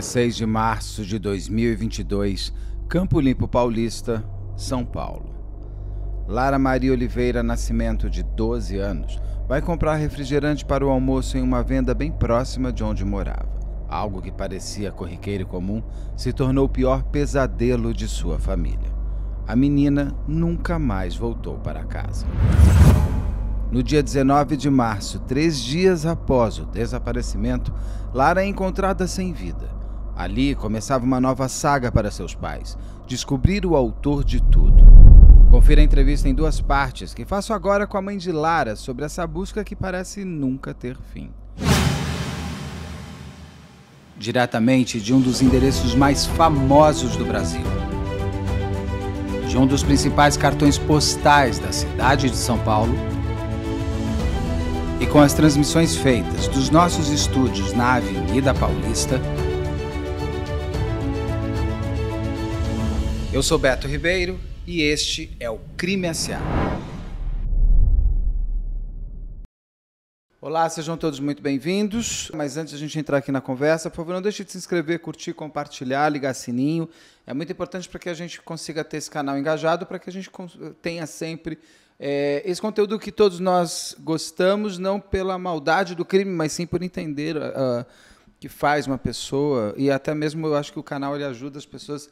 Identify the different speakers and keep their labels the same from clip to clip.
Speaker 1: 16 de março de 2022, Campo Limpo Paulista, São Paulo. Lara Maria Oliveira Nascimento, de 12 anos, vai comprar refrigerante para o almoço em uma venda bem próxima de onde morava. Algo que parecia corriqueiro comum se tornou o pior pesadelo de sua família. A menina nunca mais voltou para casa. No dia 19 de março, três dias após o desaparecimento, Lara é encontrada sem vida. Ali começava uma nova saga para seus pais: descobrir o autor de tudo. Confira a entrevista em duas partes que faço agora com a mãe de Lara sobre essa busca que parece nunca ter fim. Diretamente de um dos endereços mais famosos do Brasil. De um dos principais cartões postais da cidade de São Paulo. E com as transmissões feitas dos nossos estúdios na Avenida Paulista, Eu sou Beto Ribeiro e este é o Crime S.A. Olá, sejam todos muito bem-vindos. Mas antes de a gente entrar aqui na conversa, por favor, não deixe de se inscrever, curtir, compartilhar, ligar sininho. É muito importante para que a gente consiga ter esse canal engajado, para que a gente tenha sempre é, esse conteúdo que todos nós gostamos, não pela maldade do crime, mas sim por entender o uh, ah, ah, que faz uma pessoa. E até mesmo eu acho que o canal ele ajuda as pessoas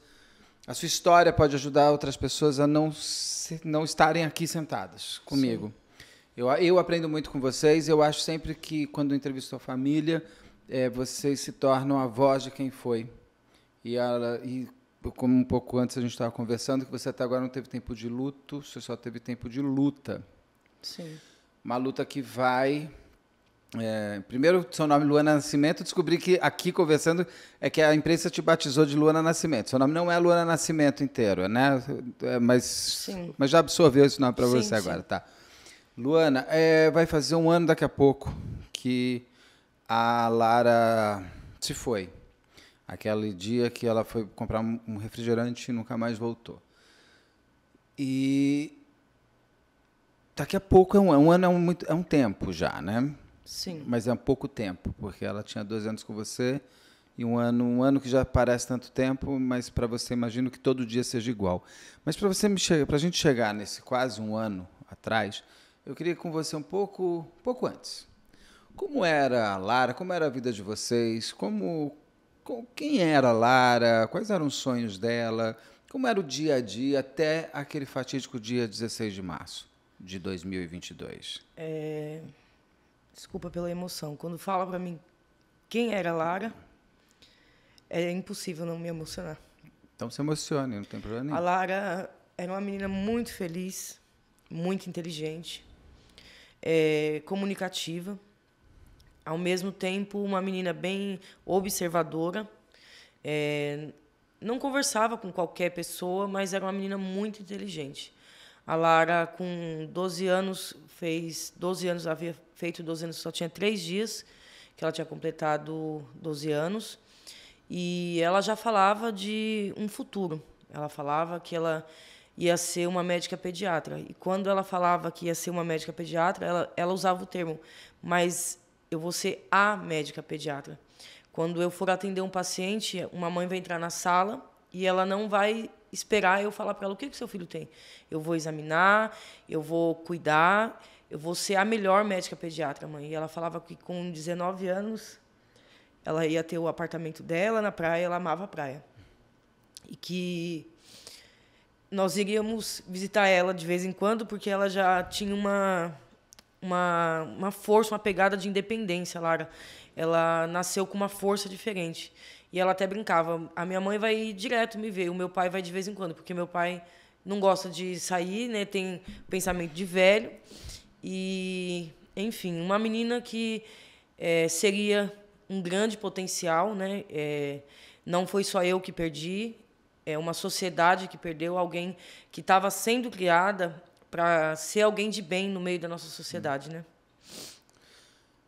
Speaker 1: a sua história pode ajudar outras pessoas a não, se, não estarem aqui sentadas comigo. Eu, eu aprendo muito com vocês. Eu acho sempre que, quando entrevisto a família, é, vocês se tornam a voz de quem foi. E, ela, e como um pouco antes a gente estava conversando, que você até agora não teve tempo de luto, você só teve tempo de luta. Sim. Uma luta que vai é, primeiro, seu nome Luana Nascimento, descobri que aqui conversando é que a imprensa te batizou de Luana Nascimento. Seu nome não é Luana Nascimento inteiro, né? É, mas, mas já absorveu esse nome para você sim. agora, tá? Luana, é, vai fazer um ano daqui a pouco que a Lara se foi. Aquele dia que ela foi comprar um refrigerante e nunca mais voltou. E daqui a pouco é um, é um ano, é um, é um tempo já, né? Sim. Mas é um pouco tempo, porque ela tinha dois anos com você e um ano, um ano que já parece tanto tempo, mas para você imagino que todo dia seja igual. Mas para você para a gente chegar nesse quase um ano atrás, eu queria com você um pouco, um pouco antes. Como era a Lara? Como era a vida de vocês? Como, com, quem era a Lara? Quais eram os sonhos dela? Como era o dia a dia até aquele fatídico dia 16 de março de 2022?
Speaker 2: É, desculpa pela emoção, quando fala para mim quem era Lara, é impossível não me emocionar.
Speaker 1: Então se emocione, não tem problema nenhum. A
Speaker 2: Lara era uma menina muito feliz, muito inteligente, é, comunicativa, ao mesmo tempo uma menina bem observadora. É, não conversava com qualquer pessoa, mas era uma menina muito inteligente. A Lara, com 12 anos, fez 12 anos, havia feito 12 anos, só tinha três dias, que ela tinha completado 12 anos. E ela já falava de um futuro. Ela falava que ela ia ser uma médica pediatra. E quando ela falava que ia ser uma médica pediatra, ela, ela usava o termo, mas eu vou ser a médica pediatra. Quando eu for atender um paciente, uma mãe vai entrar na sala e ela não vai esperar eu falar para ela o que, que seu filho tem. Eu vou examinar, eu vou cuidar, eu vou ser a melhor médica pediatra, mãe. E ela falava que com 19 anos ela ia ter o apartamento dela na praia, ela amava a praia. E que nós iríamos visitar ela de vez em quando, porque ela já tinha uma, uma, uma força, uma pegada de independência, Lara. Ela nasceu com uma força diferente. E ela até brincava: a minha mãe vai direto me ver, o meu pai vai de vez em quando, porque meu pai não gosta de sair, né? tem pensamento de velho. E, enfim, uma menina que é, seria um grande potencial, né? É, não foi só eu que perdi, é uma sociedade que perdeu alguém que estava sendo criada para ser alguém de bem no meio da nossa sociedade, né?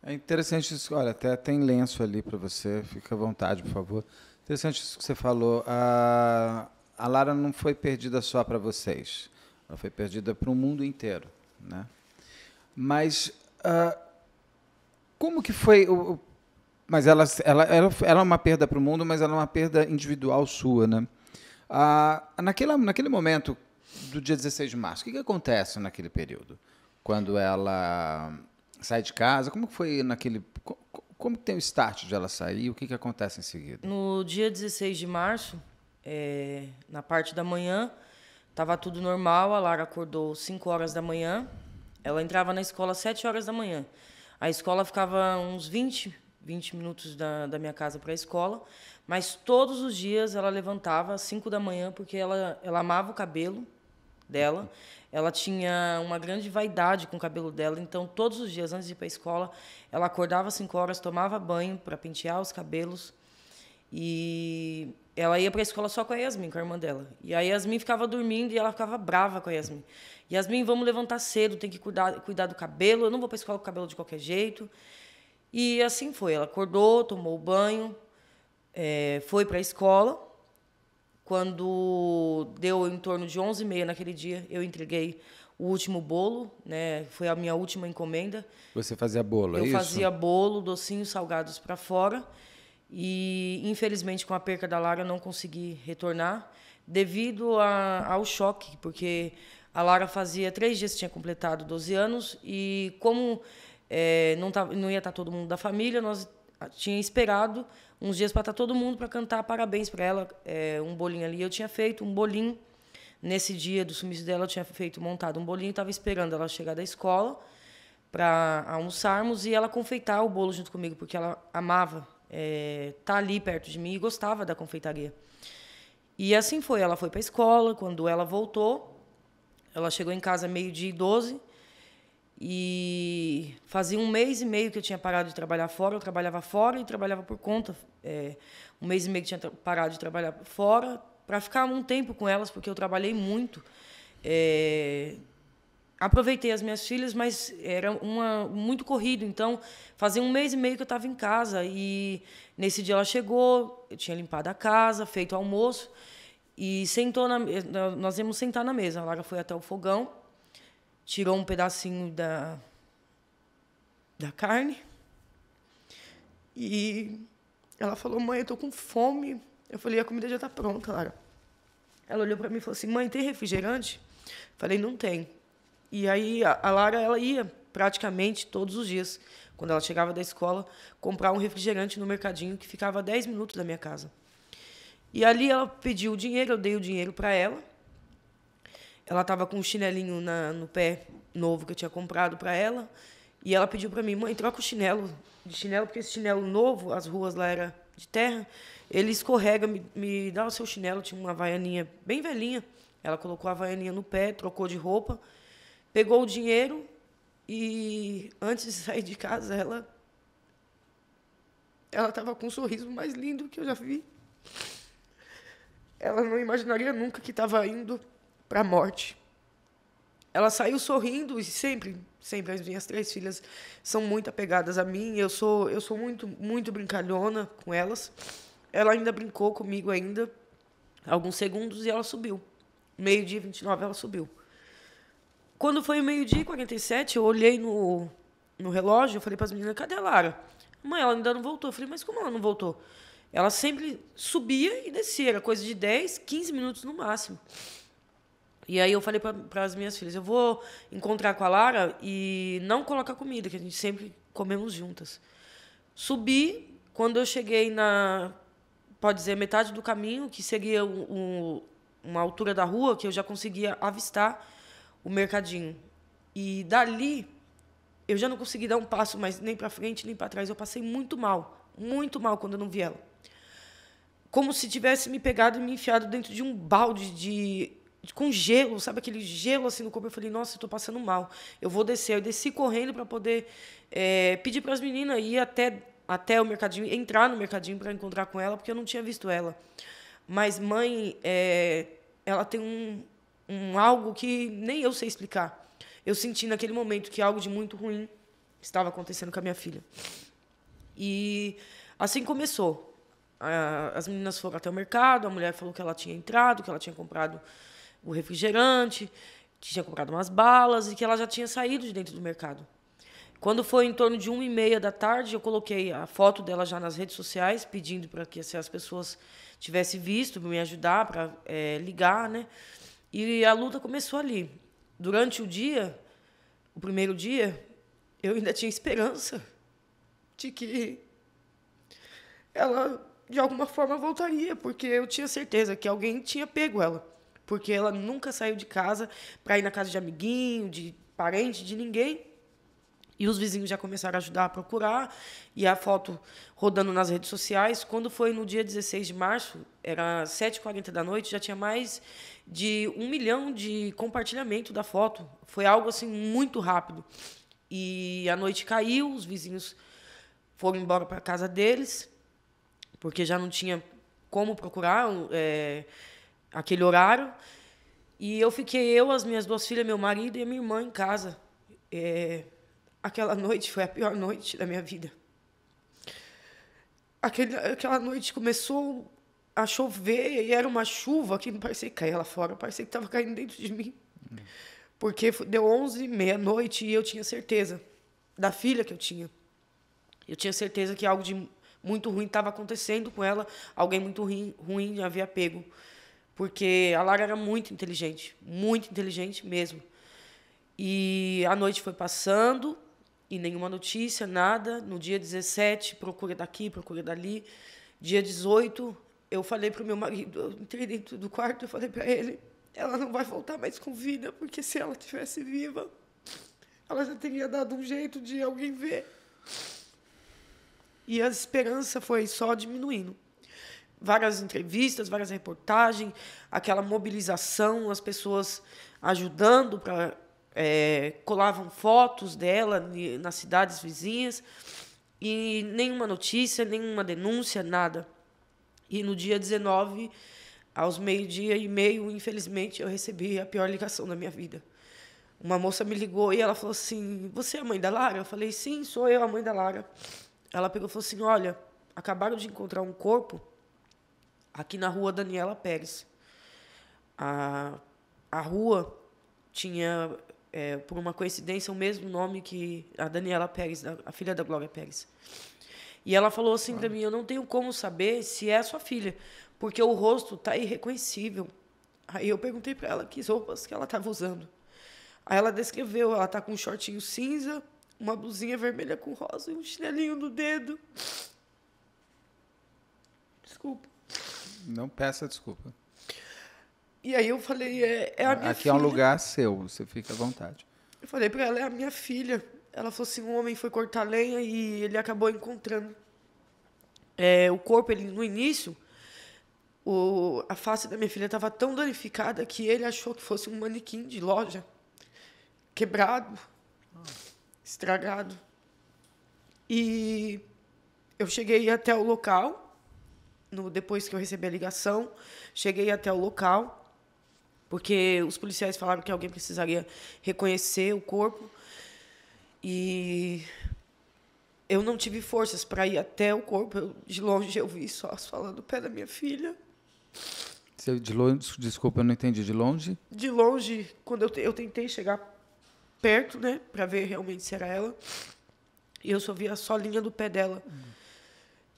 Speaker 1: É interessante isso. Olha, até tem lenço ali para você. Fica à vontade, por favor. Interessante isso que você falou. A, a Lara não foi perdida só para vocês. Ela foi perdida para o mundo inteiro, né? Mas uh, como que foi o, mas ela, ela, ela, ela, é uma perda para o mundo, mas ela é uma perda individual sua, né? Ah, naquela, naquele momento do dia 16 de março, o que, que acontece naquele período? Quando ela sai de casa, como foi naquele... Como tem o start de ela sair? O que, que acontece
Speaker 2: em seguida? No dia 16 de março, é, na parte da manhã, estava tudo normal. A Lara acordou 5 horas da manhã, ela entrava na escola às 7 horas da manhã. A escola ficava uns 20, 20 minutos da, da minha casa para a escola, mas todos os dias ela levantava às 5 da manhã, porque ela, ela amava o cabelo dela. Ela tinha uma grande vaidade com o cabelo dela, então todos os dias antes de ir para a escola, ela acordava às 5 horas, tomava banho para pentear os cabelos. E ela ia para a escola só com a Yasmin, com a irmã dela. E a Yasmin ficava dormindo e ela ficava brava com a Yasmin. Yasmin, vamos levantar cedo, tem que cuidar, cuidar do cabelo, eu não vou para a escola com o cabelo de qualquer jeito. E assim foi. Ela acordou, tomou o banho, é, foi para a escola. Quando deu em torno de 11h30 naquele dia, eu entreguei o último bolo, né? Foi a minha última encomenda.
Speaker 1: Você fazia bolo, é eu é isso? Eu fazia
Speaker 2: bolo, docinhos salgados para fora. E, infelizmente, com a perca da Lara, eu não consegui retornar, devido a, ao choque, porque a Lara fazia três dias que tinha completado 12 anos, e como é, não, não ia estar todo mundo da família, nós tinha esperado uns dias para estar tá todo mundo para cantar parabéns para ela, é, um bolinho ali. Eu tinha feito um bolinho nesse dia do sumiço dela, eu tinha feito montado um bolinho, estava esperando ela chegar da escola para almoçarmos e ela confeitar o bolo junto comigo, porque ela amava é, tá ali perto de mim e gostava da confeitaria. E assim foi. Ela foi para a escola. Quando ela voltou, ela chegou em casa meio-dia e 12. E fazia um mês e meio que eu tinha parado de trabalhar fora. Eu trabalhava fora e trabalhava por conta. É, um mês e meio que tinha parado de trabalhar fora para ficar um tempo com elas, porque eu trabalhei muito. É, aproveitei as minhas filhas, mas era uma muito corrido, então fazia um mês e meio que eu estava em casa e nesse dia ela chegou, eu tinha limpado a casa, feito o almoço e sentou na nós íamos sentar na mesa. A Lara foi até o fogão, tirou um pedacinho da da carne e ela falou: "Mãe, eu tô com fome". Eu falei: "A comida já está pronta, Lara". Ela olhou para mim e falou assim: "Mãe, tem refrigerante?" Falei: "Não tem". E aí a, Lara ela ia praticamente todos os dias, quando ela chegava da escola, comprar um refrigerante no mercadinho que ficava a 10 minutos da minha casa. E ali ela pediu o dinheiro, eu dei o dinheiro para ela. Ela estava com um chinelinho na, no pé novo que eu tinha comprado para ela. E ela pediu para mim, mãe, troca o chinelo de chinelo, porque esse chinelo novo, as ruas lá era de terra, ele escorrega, me, me dá o seu chinelo, tinha uma vaianinha bem velhinha. Ela colocou a vaianinha no pé, trocou de roupa pegou o dinheiro e antes de sair de casa, ela ela estava com um sorriso mais lindo que eu já vi. Ela não imaginaria nunca que estava indo para a morte. Ela saiu sorrindo e sempre, sempre as minhas três filhas são muito apegadas a mim. Eu sou, eu sou muito, muito brincalhona com elas. Ela ainda brincou comigo ainda alguns segundos e ela subiu. Meio dia 29 ela subiu. Quando foi o meio-dia e 47, eu olhei no, no relógio, eu falei para as meninas, cadê a Lara? Mãe, ela ainda não voltou. Eu falei, mas como ela não voltou? Ela sempre subia e descia, era coisa de 10, 15 minutos no máximo. E aí eu falei para as minhas filhas, eu vou encontrar com a Lara e não colocar comida, que a gente sempre comemos juntas. Subi, quando eu cheguei na, pode dizer, metade do caminho, que seria um, um, uma altura da rua, que eu já conseguia avistar o mercadinho. E dali eu já não consegui dar um passo mais nem para frente nem para trás. Eu passei muito mal, muito mal quando eu não vi ela. Como se tivesse me pegado e me enfiado dentro de um balde de, com gelo, sabe aquele gelo assim no corpo. Eu falei, nossa, eu tô passando mal. Eu vou descer. Eu desci correndo para poder é, pedir para as meninas ir até até o mercadinho, entrar no mercadinho para encontrar com ela, porque eu não tinha visto ela. Mas mãe, é, ela tem um, um algo que nem eu sei explicar. Eu senti naquele momento que algo de muito ruim estava acontecendo com a minha filha. E assim começou. As meninas foram até o mercado, a mulher falou que ela tinha entrado, que ela tinha comprado o refrigerante, que tinha comprado umas balas e que ela já tinha saído de dentro do mercado. Quando foi em torno de uma e meia da tarde, eu coloquei a foto dela já nas redes sociais, pedindo para que se as pessoas tivessem visto, me ajudar, para é, ligar, né? E a luta começou ali. Durante o dia, o primeiro dia, eu ainda tinha esperança de que ela de alguma forma voltaria, porque eu tinha certeza que alguém tinha pego ela, porque ela nunca saiu de casa para ir na casa de amiguinho, de parente, de ninguém. E os vizinhos já começaram a ajudar a procurar, e a foto rodando nas redes sociais. Quando foi no dia 16 de março, era 7h40 da noite, já tinha mais de um milhão de compartilhamento da foto. Foi algo assim muito rápido. E a noite caiu, os vizinhos foram embora para casa deles, porque já não tinha como procurar é, aquele horário. E eu fiquei eu, as minhas duas filhas, meu marido e a minha irmã em casa. É, Aquela noite foi a pior noite da minha vida. Aquele, aquela noite começou a chover e era uma chuva que não parecia que caía lá fora, parecia que estava caindo dentro de mim. Porque deu 11, meia-noite e eu tinha certeza da filha que eu tinha. Eu tinha certeza que algo de muito ruim estava acontecendo com ela, alguém muito ruim, ruim havia pego. Porque a Lara era muito inteligente, muito inteligente mesmo. E a noite foi passando, e nenhuma notícia, nada. No dia 17, procura daqui, procura dali. Dia 18, eu falei para o meu marido, eu entrei dentro do quarto, eu falei para ele, ela não vai voltar mais com vida, porque se ela tivesse viva, ela já teria dado um jeito de alguém ver. E a esperança foi só diminuindo. Várias entrevistas, várias reportagens, aquela mobilização, as pessoas ajudando para é, colavam fotos dela nas cidades vizinhas e nenhuma notícia, nenhuma denúncia, nada. E no dia 19, aos meio-dia e meio, infelizmente, eu recebi a pior ligação da minha vida. Uma moça me ligou e ela falou assim: Você é a mãe da Lara? Eu falei: Sim, sou eu, a mãe da Lara. Ela pegou e falou assim: Olha, acabaram de encontrar um corpo aqui na rua Daniela Pérez. A, a rua tinha é, por uma coincidência, o mesmo nome que a Daniela Pérez, a filha da Glória Pérez. E ela falou assim para mim: Eu não tenho como saber se é a sua filha, porque o rosto tá irreconhecível. Aí eu perguntei para ela que roupas que ela estava usando. Aí ela descreveu: ela tá com um shortinho cinza, uma blusinha vermelha com rosa e um chinelinho no dedo. Desculpa. Não peça desculpa. E aí eu falei, é, é a minha Aqui filha. é um lugar
Speaker 1: seu, você fica à vontade.
Speaker 2: Eu falei para ela, é a minha filha. Ela falou assim, um homem foi cortar lenha e ele acabou encontrando é, o corpo. Ele, no início, o, a face da minha filha estava tão danificada que ele achou que fosse um manequim de loja. Quebrado, estragado. E eu cheguei até o local, no, depois que eu recebi a ligação, cheguei até o local porque os policiais falaram que alguém precisaria reconhecer o corpo. E eu não tive forças para ir até o corpo. Eu, de longe eu vi só falando pé da minha filha.
Speaker 1: Você, de longe, desculpa, eu não entendi. De longe?
Speaker 2: De longe, quando eu, eu tentei chegar perto, né, para ver realmente se era ela. E eu só via só a linha do pé dela. Hum.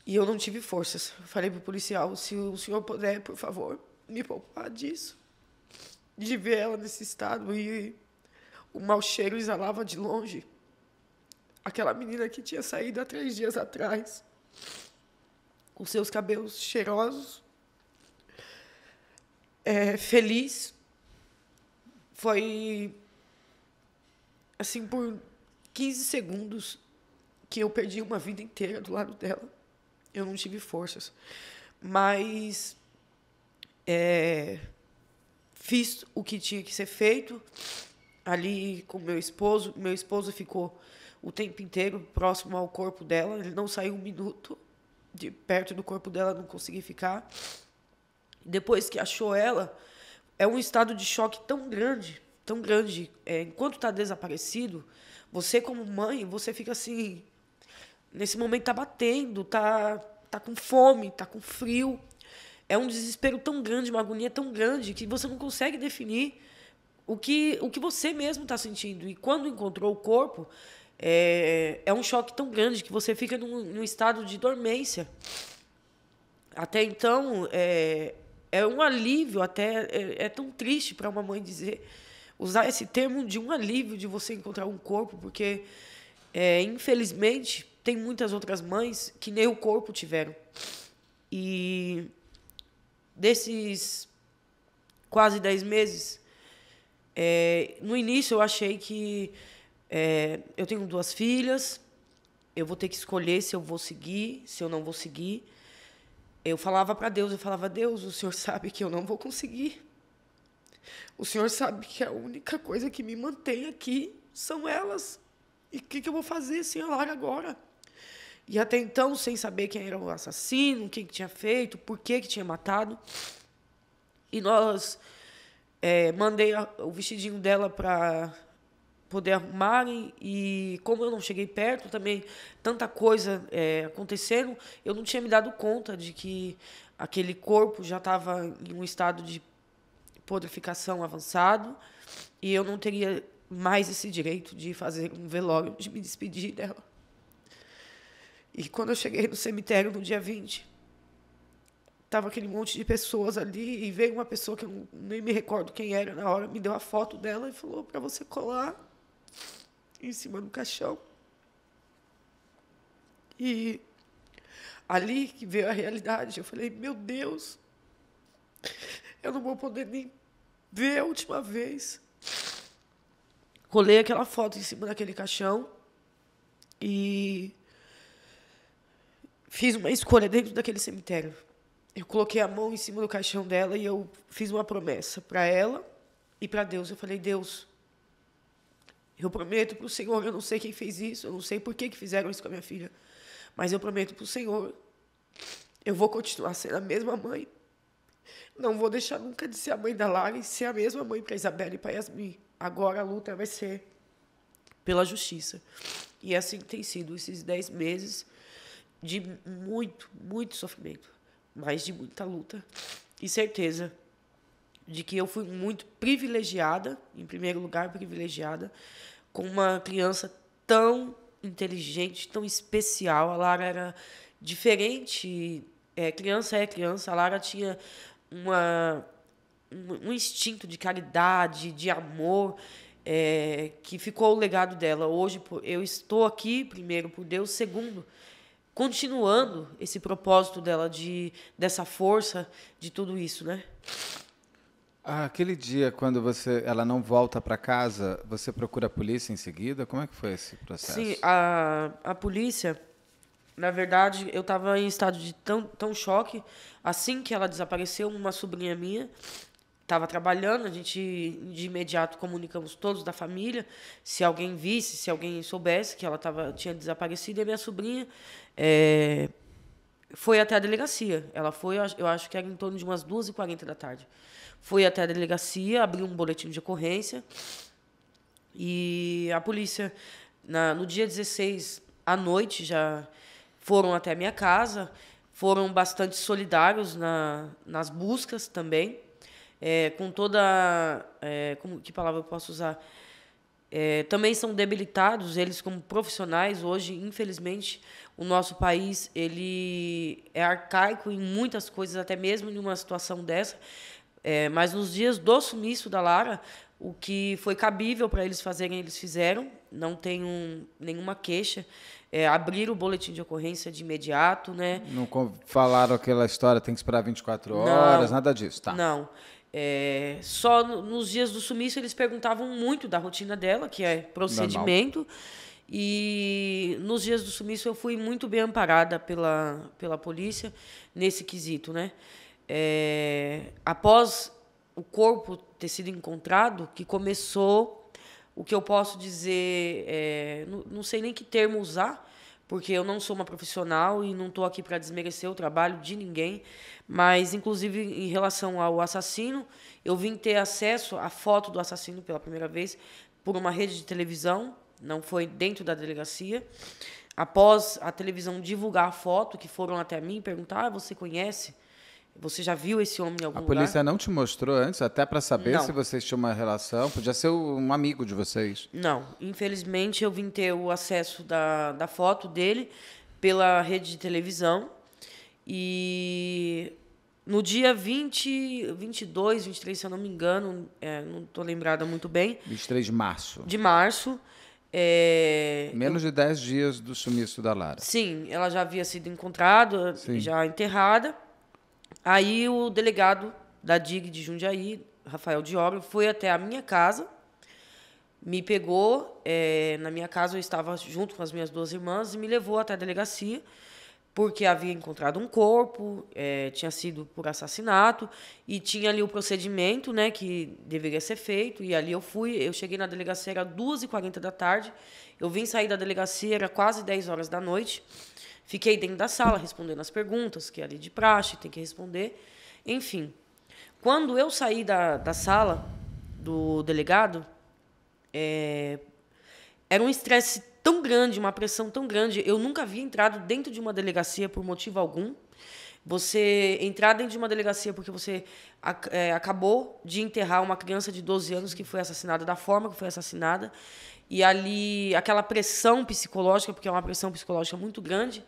Speaker 2: E eu não tive forças. Falei pro policial: se o senhor puder, por favor, me poupar disso de ver ela nesse estado e o mau cheiro exalava de longe. Aquela menina que tinha saído há três dias atrás, com seus cabelos cheirosos, é, feliz, foi assim por 15 segundos que eu perdi uma vida inteira do lado dela. Eu não tive forças. Mas é, fiz o que tinha que ser feito ali com meu esposo. Meu esposo ficou o tempo inteiro próximo ao corpo dela, ele não saiu um minuto de perto do corpo dela, não consegui ficar. Depois que achou ela, é um estado de choque tão grande, tão grande. É, enquanto está desaparecido, você como mãe, você fica assim, nesse momento tá batendo, tá tá com fome, tá com frio, é um desespero tão grande, uma agonia tão grande, que você não consegue definir o que, o que você mesmo está sentindo. E quando encontrou o corpo, é, é um choque tão grande que você fica num, num estado de dormência. Até então, é, é um alívio, até é, é tão triste para uma mãe dizer, usar esse termo de um alívio de você encontrar um corpo, porque, é, infelizmente, tem muitas outras mães que nem o corpo tiveram. E desses quase 10 meses, é, no início eu achei que é, eu tenho duas filhas, eu vou ter que escolher se eu vou seguir, se eu não vou seguir. Eu falava para Deus, eu falava, Deus, o Senhor sabe que eu não vou conseguir. O Senhor sabe que a única coisa que me mantém aqui são elas. E o que, que eu vou fazer, Senhor? agora. E até então, sem saber quem era o assassino, quem que tinha feito, por que, que tinha matado. E nós é, mandei a, o vestidinho dela para poder arrumarem. E como eu não cheguei perto também, tanta coisa é, acontecendo, eu não tinha me dado conta de que aquele corpo já estava em um estado de podrificação avançado. E eu não teria mais esse direito de fazer um velório, de me despedir dela. E quando eu cheguei no cemitério no dia 20, tava aquele monte de pessoas ali e veio uma pessoa que eu nem me recordo quem era na hora, me deu a foto dela e falou para você colar em cima do caixão. E ali que veio a realidade, eu falei: "Meu Deus, eu não vou poder nem ver a última vez". Colei aquela foto em cima daquele caixão e fiz uma escolha dentro daquele cemitério. Eu coloquei a mão em cima do caixão dela e eu fiz uma promessa para ela e para Deus. Eu falei: Deus, eu prometo para o Senhor, eu não sei quem fez isso, eu não sei por que, que fizeram isso com a minha filha, mas eu prometo para o Senhor, eu vou continuar sendo a mesma mãe. Não vou deixar nunca de ser a mãe da Lara e ser a mesma mãe para Isabela e para Yasmin. Agora a luta vai ser pela justiça. E assim tem sido esses dez meses de muito, muito sofrimento, mas de muita luta e certeza de que eu fui muito privilegiada, em primeiro lugar, privilegiada, com uma criança tão inteligente, tão especial. A Lara era diferente, é, criança é criança. A Lara tinha uma, um, um instinto de caridade, de amor, é, que ficou o legado dela. Hoje eu estou aqui, primeiro, por Deus, segundo, continuando esse propósito dela de dessa força de tudo isso, né?
Speaker 1: Ah, aquele dia quando você ela não volta para casa, você procura a polícia em seguida? Como é que foi esse processo?
Speaker 2: Sim, a, a polícia, na verdade, eu estava em estado de tão, tão choque. Assim que ela desapareceu, uma sobrinha minha estava trabalhando, a gente de imediato comunicamos todos da família, se alguém visse, se alguém soubesse que ela tava, tinha desaparecido, e a minha sobrinha é, foi até a delegacia. Ela foi, eu acho que era em torno de umas 2h40 da tarde. Foi até a delegacia, abriu um boletim de ocorrência. E a polícia, na, no dia 16, à noite, já foram até a minha casa, foram bastante solidários na, nas buscas também, é, com toda. É, como, que palavra eu posso usar? É, também são debilitados, eles como profissionais hoje, infelizmente, o nosso país ele é arcaico em muitas coisas, até mesmo em uma situação dessa. É, mas nos dias do sumiço da Lara, o que foi cabível para eles fazerem, eles fizeram. Não tenho nenhuma queixa. É, abrir o boletim de ocorrência de imediato, né?
Speaker 1: Não falaram aquela história, tem que esperar 24 horas, não, nada disso, tá?
Speaker 2: Não. É, só no, nos dias do sumiço eles perguntavam muito da rotina dela, que é procedimento. Normal. E nos dias do sumiço eu fui muito bem amparada pela, pela polícia nesse quesito, né? É, após o corpo ter sido encontrado, que começou o que eu posso dizer, é, não, não sei nem que termo usar, porque eu não sou uma profissional e não estou aqui para desmerecer o trabalho de ninguém, mas inclusive em relação ao assassino, eu vim ter acesso à foto do assassino pela primeira vez por uma rede de televisão não foi dentro da delegacia. Após a televisão divulgar a foto, que foram até mim perguntar: ah, você conhece? Você já viu esse homem em algum a lugar? A polícia
Speaker 1: não te mostrou antes, até para saber não. se vocês tinham uma relação? Podia ser um amigo de vocês.
Speaker 2: Não. Infelizmente, eu vim ter o acesso da, da foto dele pela rede de televisão. E no dia 20, 22, 23, se eu não me engano, é, não estou lembrada muito bem.
Speaker 1: 23 de março. De
Speaker 2: março. É, Menos de
Speaker 1: 10 dias do sumiço da Lara.
Speaker 2: Sim, ela já havia sido encontrada, sim. já enterrada. Aí o delegado da DIG de Jundiaí, Rafael Diório, foi até a minha casa, me pegou, é, na minha casa eu estava junto com as minhas duas irmãs, e me levou até a delegacia porque havia encontrado um corpo, é, tinha sido por assassinato e tinha ali o procedimento, né, que deveria ser feito. E ali eu fui, eu cheguei na delegacia era 2h40 da tarde, eu vim sair da delegacia era quase 10 horas da noite, fiquei dentro da sala respondendo as perguntas que é ali de praxe tem que responder, enfim. Quando eu saí da, da sala do delegado, é, era um estresse tão grande, uma pressão tão grande. Eu nunca havia entrado dentro de uma delegacia por motivo algum. Você entrar dentro de uma delegacia porque você é, acabou de enterrar uma criança de 12 anos que foi assassinada da forma que foi assassinada. E ali, aquela pressão psicológica, porque é uma pressão psicológica muito grande,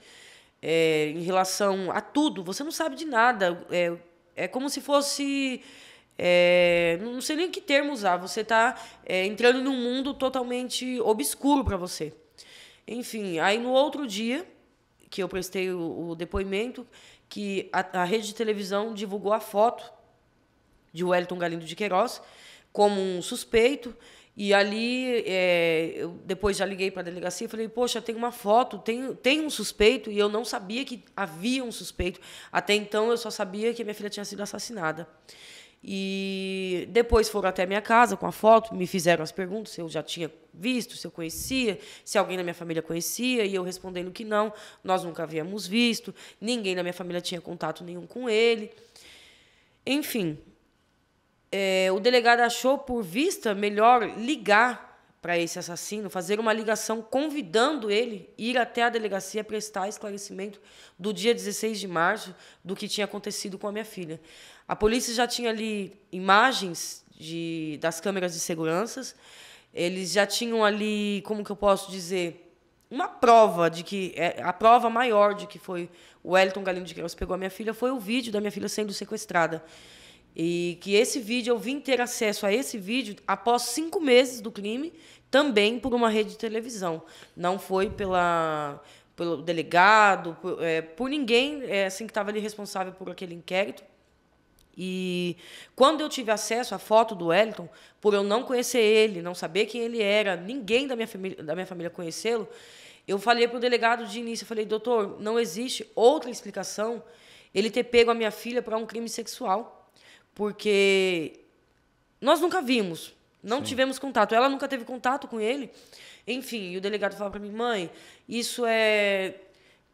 Speaker 2: é, em relação a tudo, você não sabe de nada. É, é como se fosse. É, não sei nem que termo usar. Você está é, entrando num mundo totalmente obscuro para você. Enfim, aí no outro dia que eu prestei o, o depoimento, que a, a, rede de televisão divulgou a foto de Wellington Galindo de Queiroz como um suspeito. E ali, é, eu depois já liguei para a delegacia e falei, poxa, tem uma foto, tem, tem um suspeito, e eu não sabia que havia um suspeito. Até então, eu só sabia que minha filha tinha sido assassinada. E depois foram até minha casa com a foto, me fizeram as perguntas se eu já tinha visto, se eu conhecia, se alguém na minha família conhecia, e eu respondendo que não, nós nunca havíamos visto, ninguém na minha família tinha contato nenhum com ele. Enfim, é, o delegado achou por vista melhor ligar para esse assassino, fazer uma ligação convidando ele ir até a delegacia prestar esclarecimento do dia 16 de março do que tinha acontecido com a minha filha. A polícia já tinha ali imagens de, das câmeras de segurança eles já tinham ali, como que eu posso dizer, uma prova de que é, a prova maior de que foi o Elton Galindo de Queiroz pegou a minha filha foi o vídeo da minha filha sendo sequestrada. E que esse vídeo, eu vim ter acesso a esse vídeo após cinco meses do crime, também por uma rede de televisão. Não foi pela, pelo delegado, por, é, por ninguém é, assim, que estava ali responsável por aquele inquérito. E quando eu tive acesso à foto do Wellington, por eu não conhecer ele, não saber quem ele era, ninguém da minha família, da minha família conhecê-lo, eu falei para o delegado de início, eu falei, doutor, não existe outra explicação ele ter pego a minha filha para um crime sexual porque nós nunca vimos, não Sim. tivemos contato. Ela nunca teve contato com ele. Enfim, e o delegado falava para mim, mãe, isso é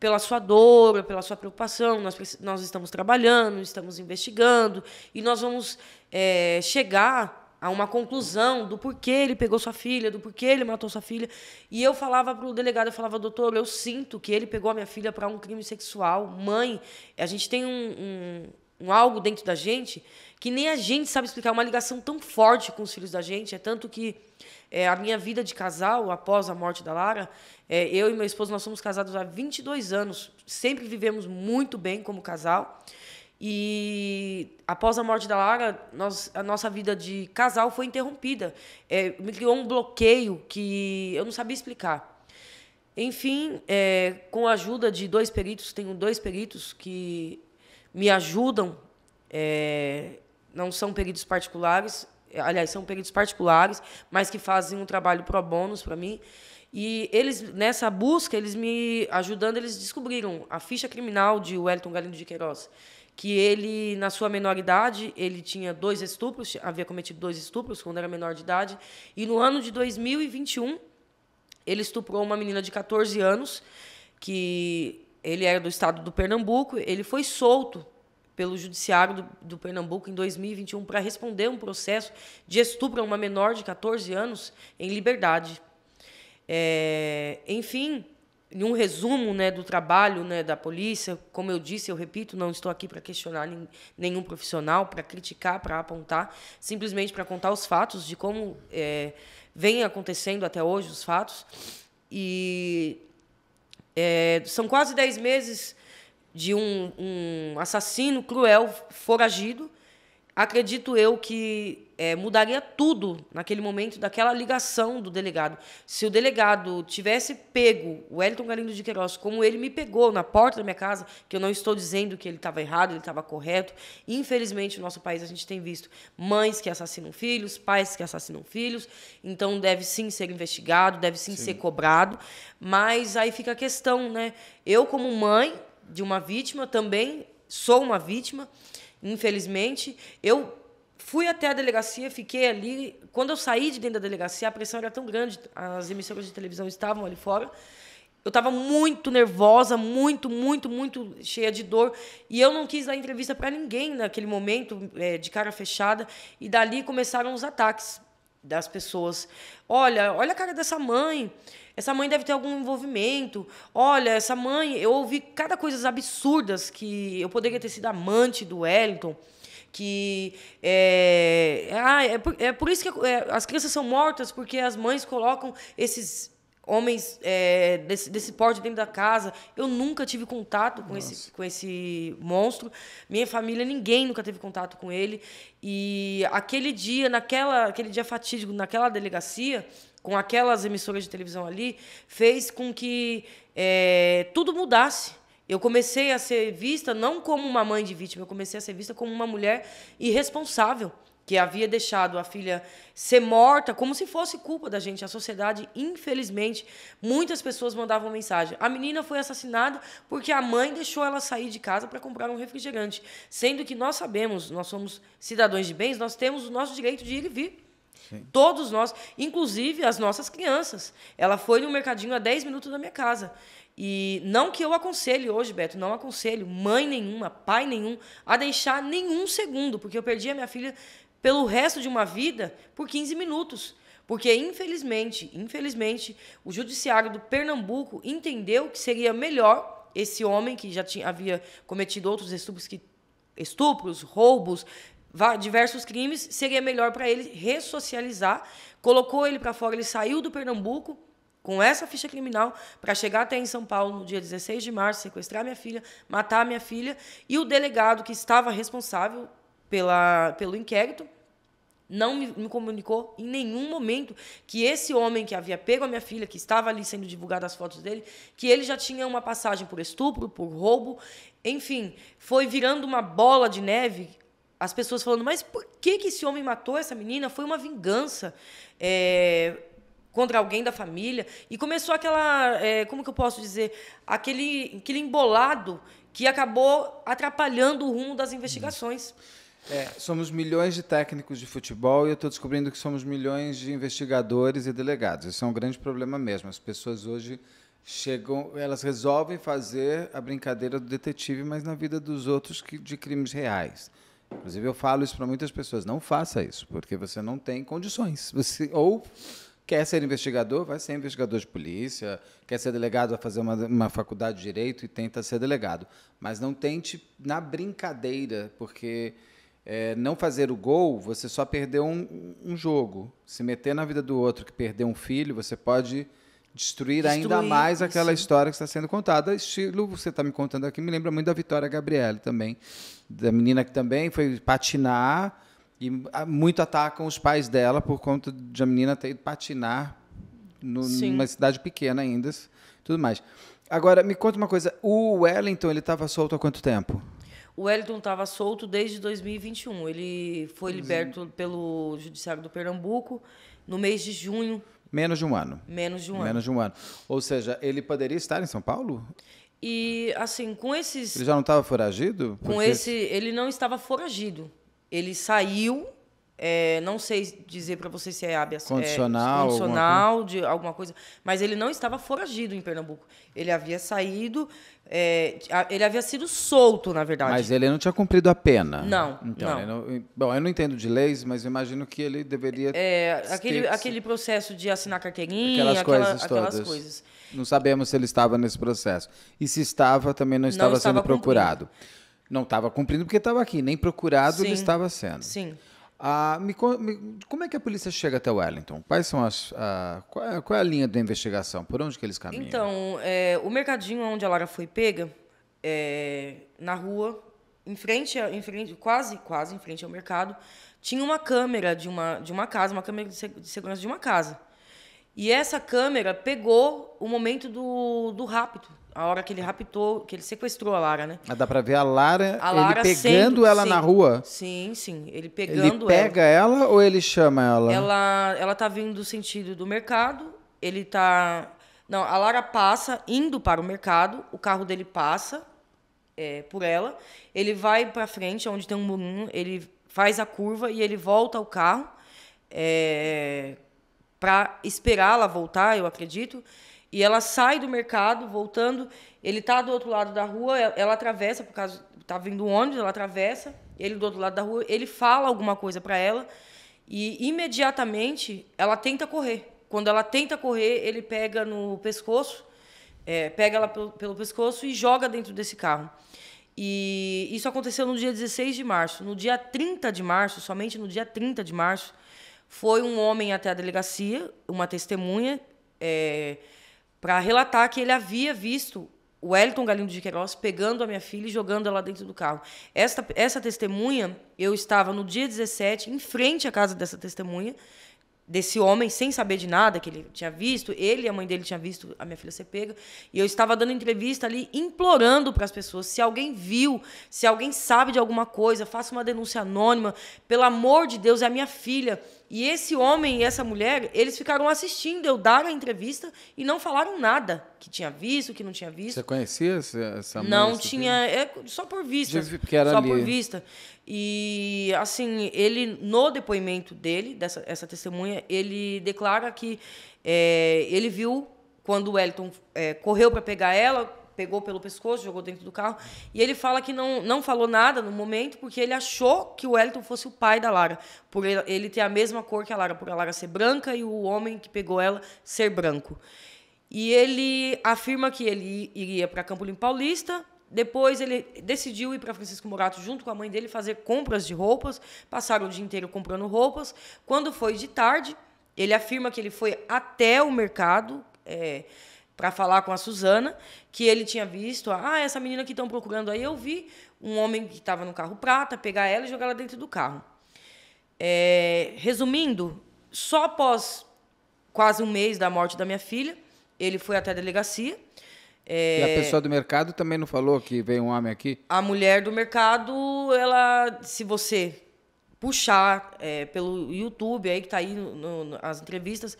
Speaker 2: pela sua dor, é pela sua preocupação, nós, nós estamos trabalhando, estamos investigando, e nós vamos é, chegar a uma conclusão do porquê ele pegou sua filha, do porquê ele matou sua filha. E eu falava para o delegado, eu falava, doutor, eu sinto que ele pegou a minha filha para um crime sexual. Mãe, a gente tem um, um, um algo dentro da gente que nem a gente sabe explicar. É uma ligação tão forte com os filhos da gente. É tanto que é, a minha vida de casal, após a morte da Lara, é, eu e meu esposo, nós somos casados há 22 anos. Sempre vivemos muito bem como casal. E após a morte da Lara, nós, a nossa vida de casal foi interrompida. É, me criou um bloqueio que eu não sabia explicar. Enfim, é, com a ajuda de dois peritos, tenho dois peritos que me ajudam é, não são peritos particulares, é, aliás, são peritos particulares, mas que fazem um trabalho pro bônus para mim. E eles, nessa busca, eles me ajudando, eles descobriram a ficha criminal de Wellington Galindo de Queiroz, que ele, na sua menoridade, ele tinha dois estupros, havia cometido dois estupros quando era menor de idade, e no ano de 2021, ele estuprou uma menina de 14 anos, que ele era do estado do Pernambuco, ele foi solto pelo Judiciário do, do Pernambuco em 2021 para responder um processo de estupro a uma menor de 14 anos em liberdade. É, enfim, em um resumo né, do trabalho né, da polícia, como eu disse, eu repito, não estou aqui para questionar nenhum profissional, para criticar, para apontar, simplesmente para contar os fatos de como é, vem acontecendo até hoje os fatos. E é, são quase 10 meses de um, um assassino cruel, foragido, acredito eu que é, mudaria tudo naquele momento daquela ligação do delegado. Se o delegado tivesse pego o Elton Galindo de Queiroz como ele me pegou na porta da minha casa, que eu não estou dizendo que ele estava errado, ele estava correto. Infelizmente, no nosso país a gente tem visto mães que assassinam filhos, pais que assassinam filhos. Então deve sim ser investigado, deve sim, sim. ser cobrado. Mas aí fica a questão, né? Eu como mãe de uma vítima, também sou uma vítima, infelizmente. Eu fui até a delegacia, fiquei ali. Quando eu saí de dentro da delegacia, a pressão era tão grande, as emissoras de televisão estavam ali fora. Eu estava muito nervosa, muito, muito, muito cheia de dor. E eu não quis dar entrevista para ninguém naquele momento, é, de cara fechada. E dali começaram os ataques das pessoas. Olha, olha a cara dessa mãe. Essa mãe deve ter algum envolvimento. Olha, essa mãe, eu ouvi cada coisa absurdas que eu poderia ter sido amante do Wellington. Que é, é, ah, é, por, é por isso que é, as crianças são mortas, porque as mães colocam esses homens é, desse, desse porte dentro da casa. Eu nunca tive contato com esse, com esse monstro. Minha família, ninguém nunca teve contato com ele. E aquele dia, naquela, aquele dia fatídico, naquela delegacia, com aquelas emissoras de televisão ali, fez com que é, tudo mudasse. Eu comecei a ser vista não como uma mãe de vítima, eu comecei a ser vista como uma mulher irresponsável que havia deixado a filha ser morta, como se fosse culpa da gente. A sociedade, infelizmente, muitas pessoas mandavam mensagem. A menina foi assassinada porque a mãe deixou ela sair de casa para comprar um refrigerante, sendo que nós sabemos, nós somos cidadãos de bens, nós temos o nosso direito de ir e vir. Sim. Todos nós, inclusive as nossas crianças. Ela foi no mercadinho a 10 minutos da minha casa. E não que eu aconselhe hoje, Beto, não aconselho mãe nenhuma, pai nenhum, a deixar nenhum segundo, porque eu perdi a minha filha pelo resto de uma vida por 15 minutos. Porque, infelizmente, infelizmente, o judiciário do Pernambuco entendeu que seria melhor esse homem, que já tinha, havia cometido outros estupros, que, estupros roubos, diversos crimes, seria melhor para ele ressocializar. Colocou ele para fora, ele saiu do Pernambuco com essa ficha criminal para chegar até em São Paulo no dia 16 de março, sequestrar minha filha, matar minha filha, e o delegado que estava responsável pela, pelo inquérito, não me, me, comunicou em nenhum momento que esse homem que havia pego a minha filha, que estava ali sendo divulgadas as fotos dele, que ele já tinha uma passagem por estupro, por roubo, enfim, foi virando uma bola de neve. As pessoas falando, mas por que, que esse homem matou essa menina? Foi uma vingança é, contra alguém da família. E começou aquela, é, como que eu posso dizer, aquele, aquele embolado que acabou atrapalhando o rumo das investigações. É,
Speaker 1: somos milhões de técnicos de futebol e eu estou descobrindo que somos milhões de investigadores e delegados. Isso é um grande problema mesmo. As pessoas hoje chegam, elas resolvem fazer a brincadeira do detetive, mas na vida dos outros que, de crimes reais. Inclusive eu falo isso para muitas pessoas: não faça isso, porque você não tem condições. Você ou quer ser investigador, vai ser investigador de polícia, quer ser delegado, vai fazer uma, uma faculdade de direito e tenta ser delegado, mas não tente na brincadeira, porque é, não fazer o gol, você só perdeu um, um, jogo. Se meter na vida do outro que perdeu um filho, você pode destruir, destruir ainda mais isso. aquela história que está sendo contada. Estilo, você está me contando aqui, me lembra muito da Vitória Gabriele também, da menina que também foi patinar e ah, muito atacam os pais dela por conta de a menina ter ido patinar no, numa cidade pequena ainda, tudo mais. Agora, me conta uma coisa, o Wellington ele estava solto há quanto tempo?
Speaker 2: O Wellington estava solto desde 2021. Ele foi uhum. liberto pelo Judiciário do Pernambuco no mês de junho.
Speaker 1: Menos de um ano. Menos de um ano. Menos de um ano. Ou seja, ele poderia estar em São Paulo?
Speaker 2: E assim, com esses. Ele já não estava foragido? Com Porque... esse. Ele não estava foragido. Ele saiu é, não sei dizer para você se é habeas condicional, é, condicional alguma de alguma coisa, mas ele não estava foragido em Pernambuco. Ele havia saído, é, ele havia sido solto, na verdade. Mas
Speaker 1: ele não tinha cumprido a pena. Não, então, não. não. bom, eu não entendo de leis, mas imagino que ele deveria. É aquele,
Speaker 2: aquele processo de assinar carteirinha, aquelas, aquela, coisas aquelas todas. coisas.
Speaker 1: Não sabemos se ele estava nesse processo e se estava também não estava, não sendo procurado. Não estava cumprindo porque estava aqui, nem procurado sim, ele estava sendo. Sim. Ah, me, me, como é que a polícia chega até Wellington? Quais são as, ah, qual, é, qual, é, a linha da investigação? Por onde que eles caminham?
Speaker 2: Então, é, o mercadinho onde a Lara foi pega, é, na rua, em frente, a, em frente, quase, quase em frente ao mercado, tinha uma câmera de uma, de uma casa, uma câmera de, segurança de uma casa. E essa câmera pegou o momento do, do rapto a hora que ele raptou, que ele sequestrou a Lara, né?
Speaker 1: Ah, dá pra ver a Lara, a Lara ele pegando sendo, ela sim, na rua?
Speaker 2: Sim, sim. Ele pegando ele pega
Speaker 1: ela. ela. ou ele chama ela?
Speaker 2: Ela ela tá vindo do sentido do mercado, ele tá... Não, a Lara passa indo para o mercado, o carro dele passa é, por ela, ele vai para frente, onde tem um murinho, ele faz a curva e ele volta ao carro é, para esperar ela voltar, eu acredito, e ela sai do mercado, voltando, ele tá do outro lado da rua, ela, atravessa, por causa, tá vindo ônibus, ela atravessa, ele do outro lado da rua, ele fala alguma coisa para ela e imediatamente ela tenta correr. Quando ela tenta correr, ele pega no pescoço, é, pega ela pelo, pelo pescoço e joga dentro desse carro. E isso aconteceu no dia 16 de março. No dia 30 de março, somente no dia 30 de março, foi um homem até a delegacia, uma testemunha, é, para relatar que ele havia visto o Wellington Galindo de Queiroz pegando a minha filha e jogando ela dentro do carro. Esta, essa testemunha, eu estava no dia 17, em frente à casa dessa testemunha, desse homem sem saber de nada que ele tinha visto, ele e a mãe dele tinha visto a minha filha ser pega, e eu estava dando entrevista ali implorando para as pessoas, se alguém viu, se alguém sabe de alguma coisa, faça uma denúncia anônima, pelo amor de Deus, é a minha filha. E esse homem e essa mulher, eles ficaram assistindo eu dar a entrevista e não falaram nada que tinha visto, que não tinha visto. Você
Speaker 1: conhecia essa mãe? Não
Speaker 2: tinha, é, só por vista. Porque era só ali. por vista. E, assim, ele, no depoimento dele, dessa essa testemunha, ele declara que é, ele viu quando o Wellington é, correu para pegar ela, pegou pelo pescoço, jogou dentro do carro. E ele fala que não, não falou nada no momento, porque ele achou que o Wellington fosse o pai da Lara, por ele ter a mesma cor que a Lara, por a Lara ser branca e o homem que pegou ela ser branco. E ele afirma que ele iria para Campo Limpo Paulista, depois ele decidiu ir para Francisco Morato junto com a mãe dele fazer compras de roupas. Passaram o dia inteiro comprando roupas. Quando foi de tarde, ele afirma que ele foi até o mercado é, para falar com a Suzana, que ele tinha visto, ah, essa menina que estão procurando aí, eu vi um homem que estava no carro prata pegar ela e jogar ela dentro do carro. É, resumindo, só após quase um mês da morte da minha filha, ele foi até a delegacia é... E a pessoa do
Speaker 1: mercado também não falou que veio um homem aqui?
Speaker 2: A mulher do mercado, ela, se você puxar é, pelo YouTube aí que está aí no, no, as entrevistas,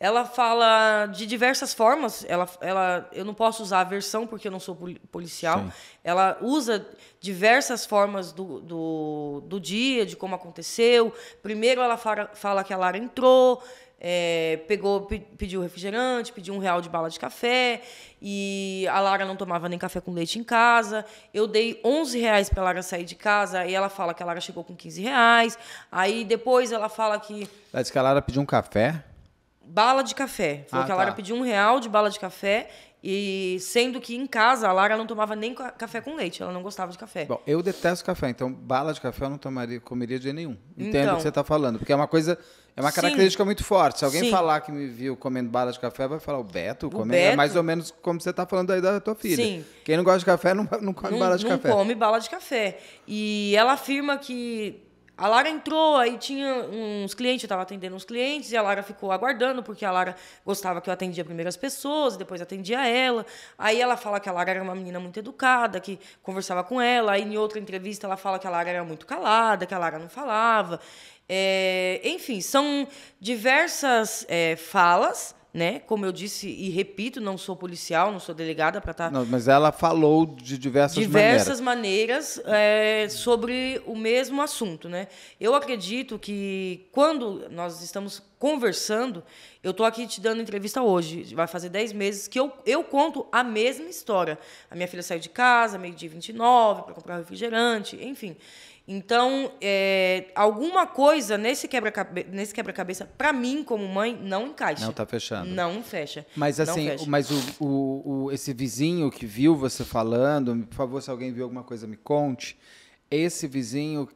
Speaker 2: ela fala de diversas formas. Ela, ela, eu não posso usar a versão porque eu não sou policial. Sim. Ela usa diversas formas do, do, do, dia, de como aconteceu. Primeiro ela fala, fala que a Lara entrou, é, pegou, pediu refrigerante, pediu um real de bala de café, e a Lara não tomava nem café com leite em casa. Eu dei 11 reais para Lara sair de casa, e ela fala que a Lara chegou com 15 reais. Aí depois ela fala que.
Speaker 1: Ela disse que a Lara pediu um café?
Speaker 2: Bala de café. Foi ah, que a Lara tá. pediu um real de bala de café e sendo que em casa a Lara não tomava nem café com leite, ela não gostava de café. Bom,
Speaker 1: eu detesto café, então bala de café eu não tomaria, comeria de nenhum. Entendo então, o que então. você está falando, porque é uma coisa, é uma característica sim, muito forte. Se alguém sim. falar que me viu comendo bala de café, vai falar o Beto, o comendo, é Beto é mais ou menos como você está falando aí da tua filha. Sim. Quem não gosta de café não, não come não, bala de não café. Não come
Speaker 2: bala de café. E ela afirma que a Lara entrou, aí tinha uns clientes, eu estava atendendo uns clientes, e a Lara ficou aguardando, porque a Lara gostava que eu atendia primeiro as pessoas, depois atendia ela. Aí ela fala que a Lara era uma menina muito educada, que conversava com ela. Aí em outra entrevista ela fala que a Lara era muito calada, que a Lara não falava. É, enfim, são diversas é, falas né? Como eu disse e repito, não sou policial, não sou delegada para estar. Tá...
Speaker 1: mas ela falou de diversas, diversas
Speaker 2: maneiras. Diversas maneiras é, sobre o mesmo assunto, né? Eu acredito que quando nós estamos conversando, eu estou aqui te dando entrevista hoje, vai fazer 10 meses, que eu, eu conto a mesma história. A minha filha saiu de casa, meio-dia 29, para comprar refrigerante, enfim. Então, é, alguma coisa nesse quebra-cabeça, quebra para mim como mãe, não encaixa. Não está fechando. Não fecha. Mas assim, fecha. mas o,
Speaker 1: o, o, esse vizinho que viu você falando, por favor, se alguém viu alguma coisa, me conte. Esse vizinho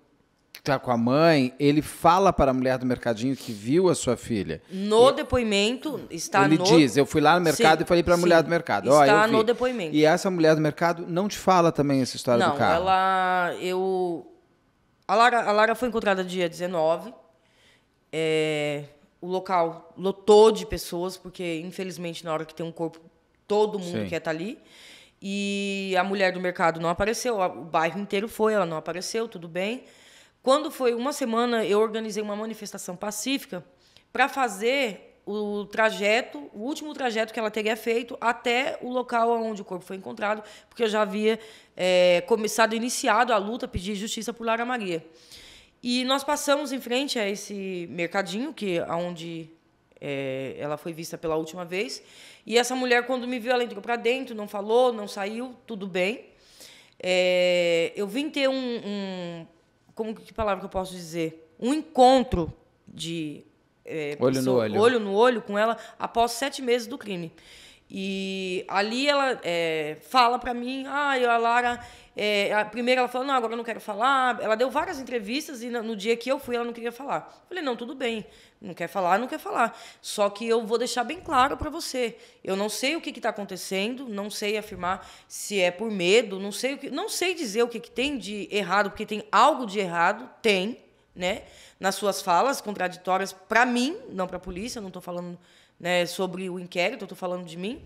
Speaker 1: que está com a mãe, ele fala para a mulher do mercadinho que viu a sua filha.
Speaker 2: No e, depoimento está ele no Ele diz, eu fui
Speaker 1: lá no mercado sim, e falei para a mulher do mercado, oh, Está no
Speaker 2: depoimento. E
Speaker 1: essa mulher do mercado não te fala também essa história não, do carro.
Speaker 2: Não, ela eu a Lara, a Lara foi encontrada dia 19. É, o local lotou de pessoas, porque, infelizmente, na hora que tem um corpo, todo mundo Sim. quer estar tá ali. E a mulher do mercado não apareceu, o bairro inteiro foi, ela não apareceu, tudo bem. Quando foi uma semana, eu organizei uma manifestação pacífica para fazer o trajeto, o último trajeto que ela teria feito até o local onde o corpo foi encontrado, porque eu já havia é, começado, iniciado a luta, pedir justiça por Lara Maria. E nós passamos em frente a esse mercadinho, que aonde é, é, ela foi vista pela última vez, e essa mulher, quando me viu, ela entrou para dentro, não falou, não saiu, tudo bem. É, eu vim ter um, um, como que palavra que eu posso dizer, um encontro de é, olho, no olho. olho no olho com ela após sete meses do crime. E ali ela é, fala para mim, ah, a Lara. É, primeiro ela falou, não, agora eu não quero falar. Ela deu várias entrevistas e no, dia que eu fui ela não queria falar. falei, não, tudo bem, não quer falar, não quer falar. Só que eu vou deixar bem claro para você. Eu não sei o que está acontecendo, não sei afirmar se é por medo, não sei, o que, não sei dizer o que, que tem de errado, porque tem algo de errado, tem, né? nas suas falas contraditórias para mim, não para a polícia, não estou falando né, sobre o inquérito, estou falando de mim.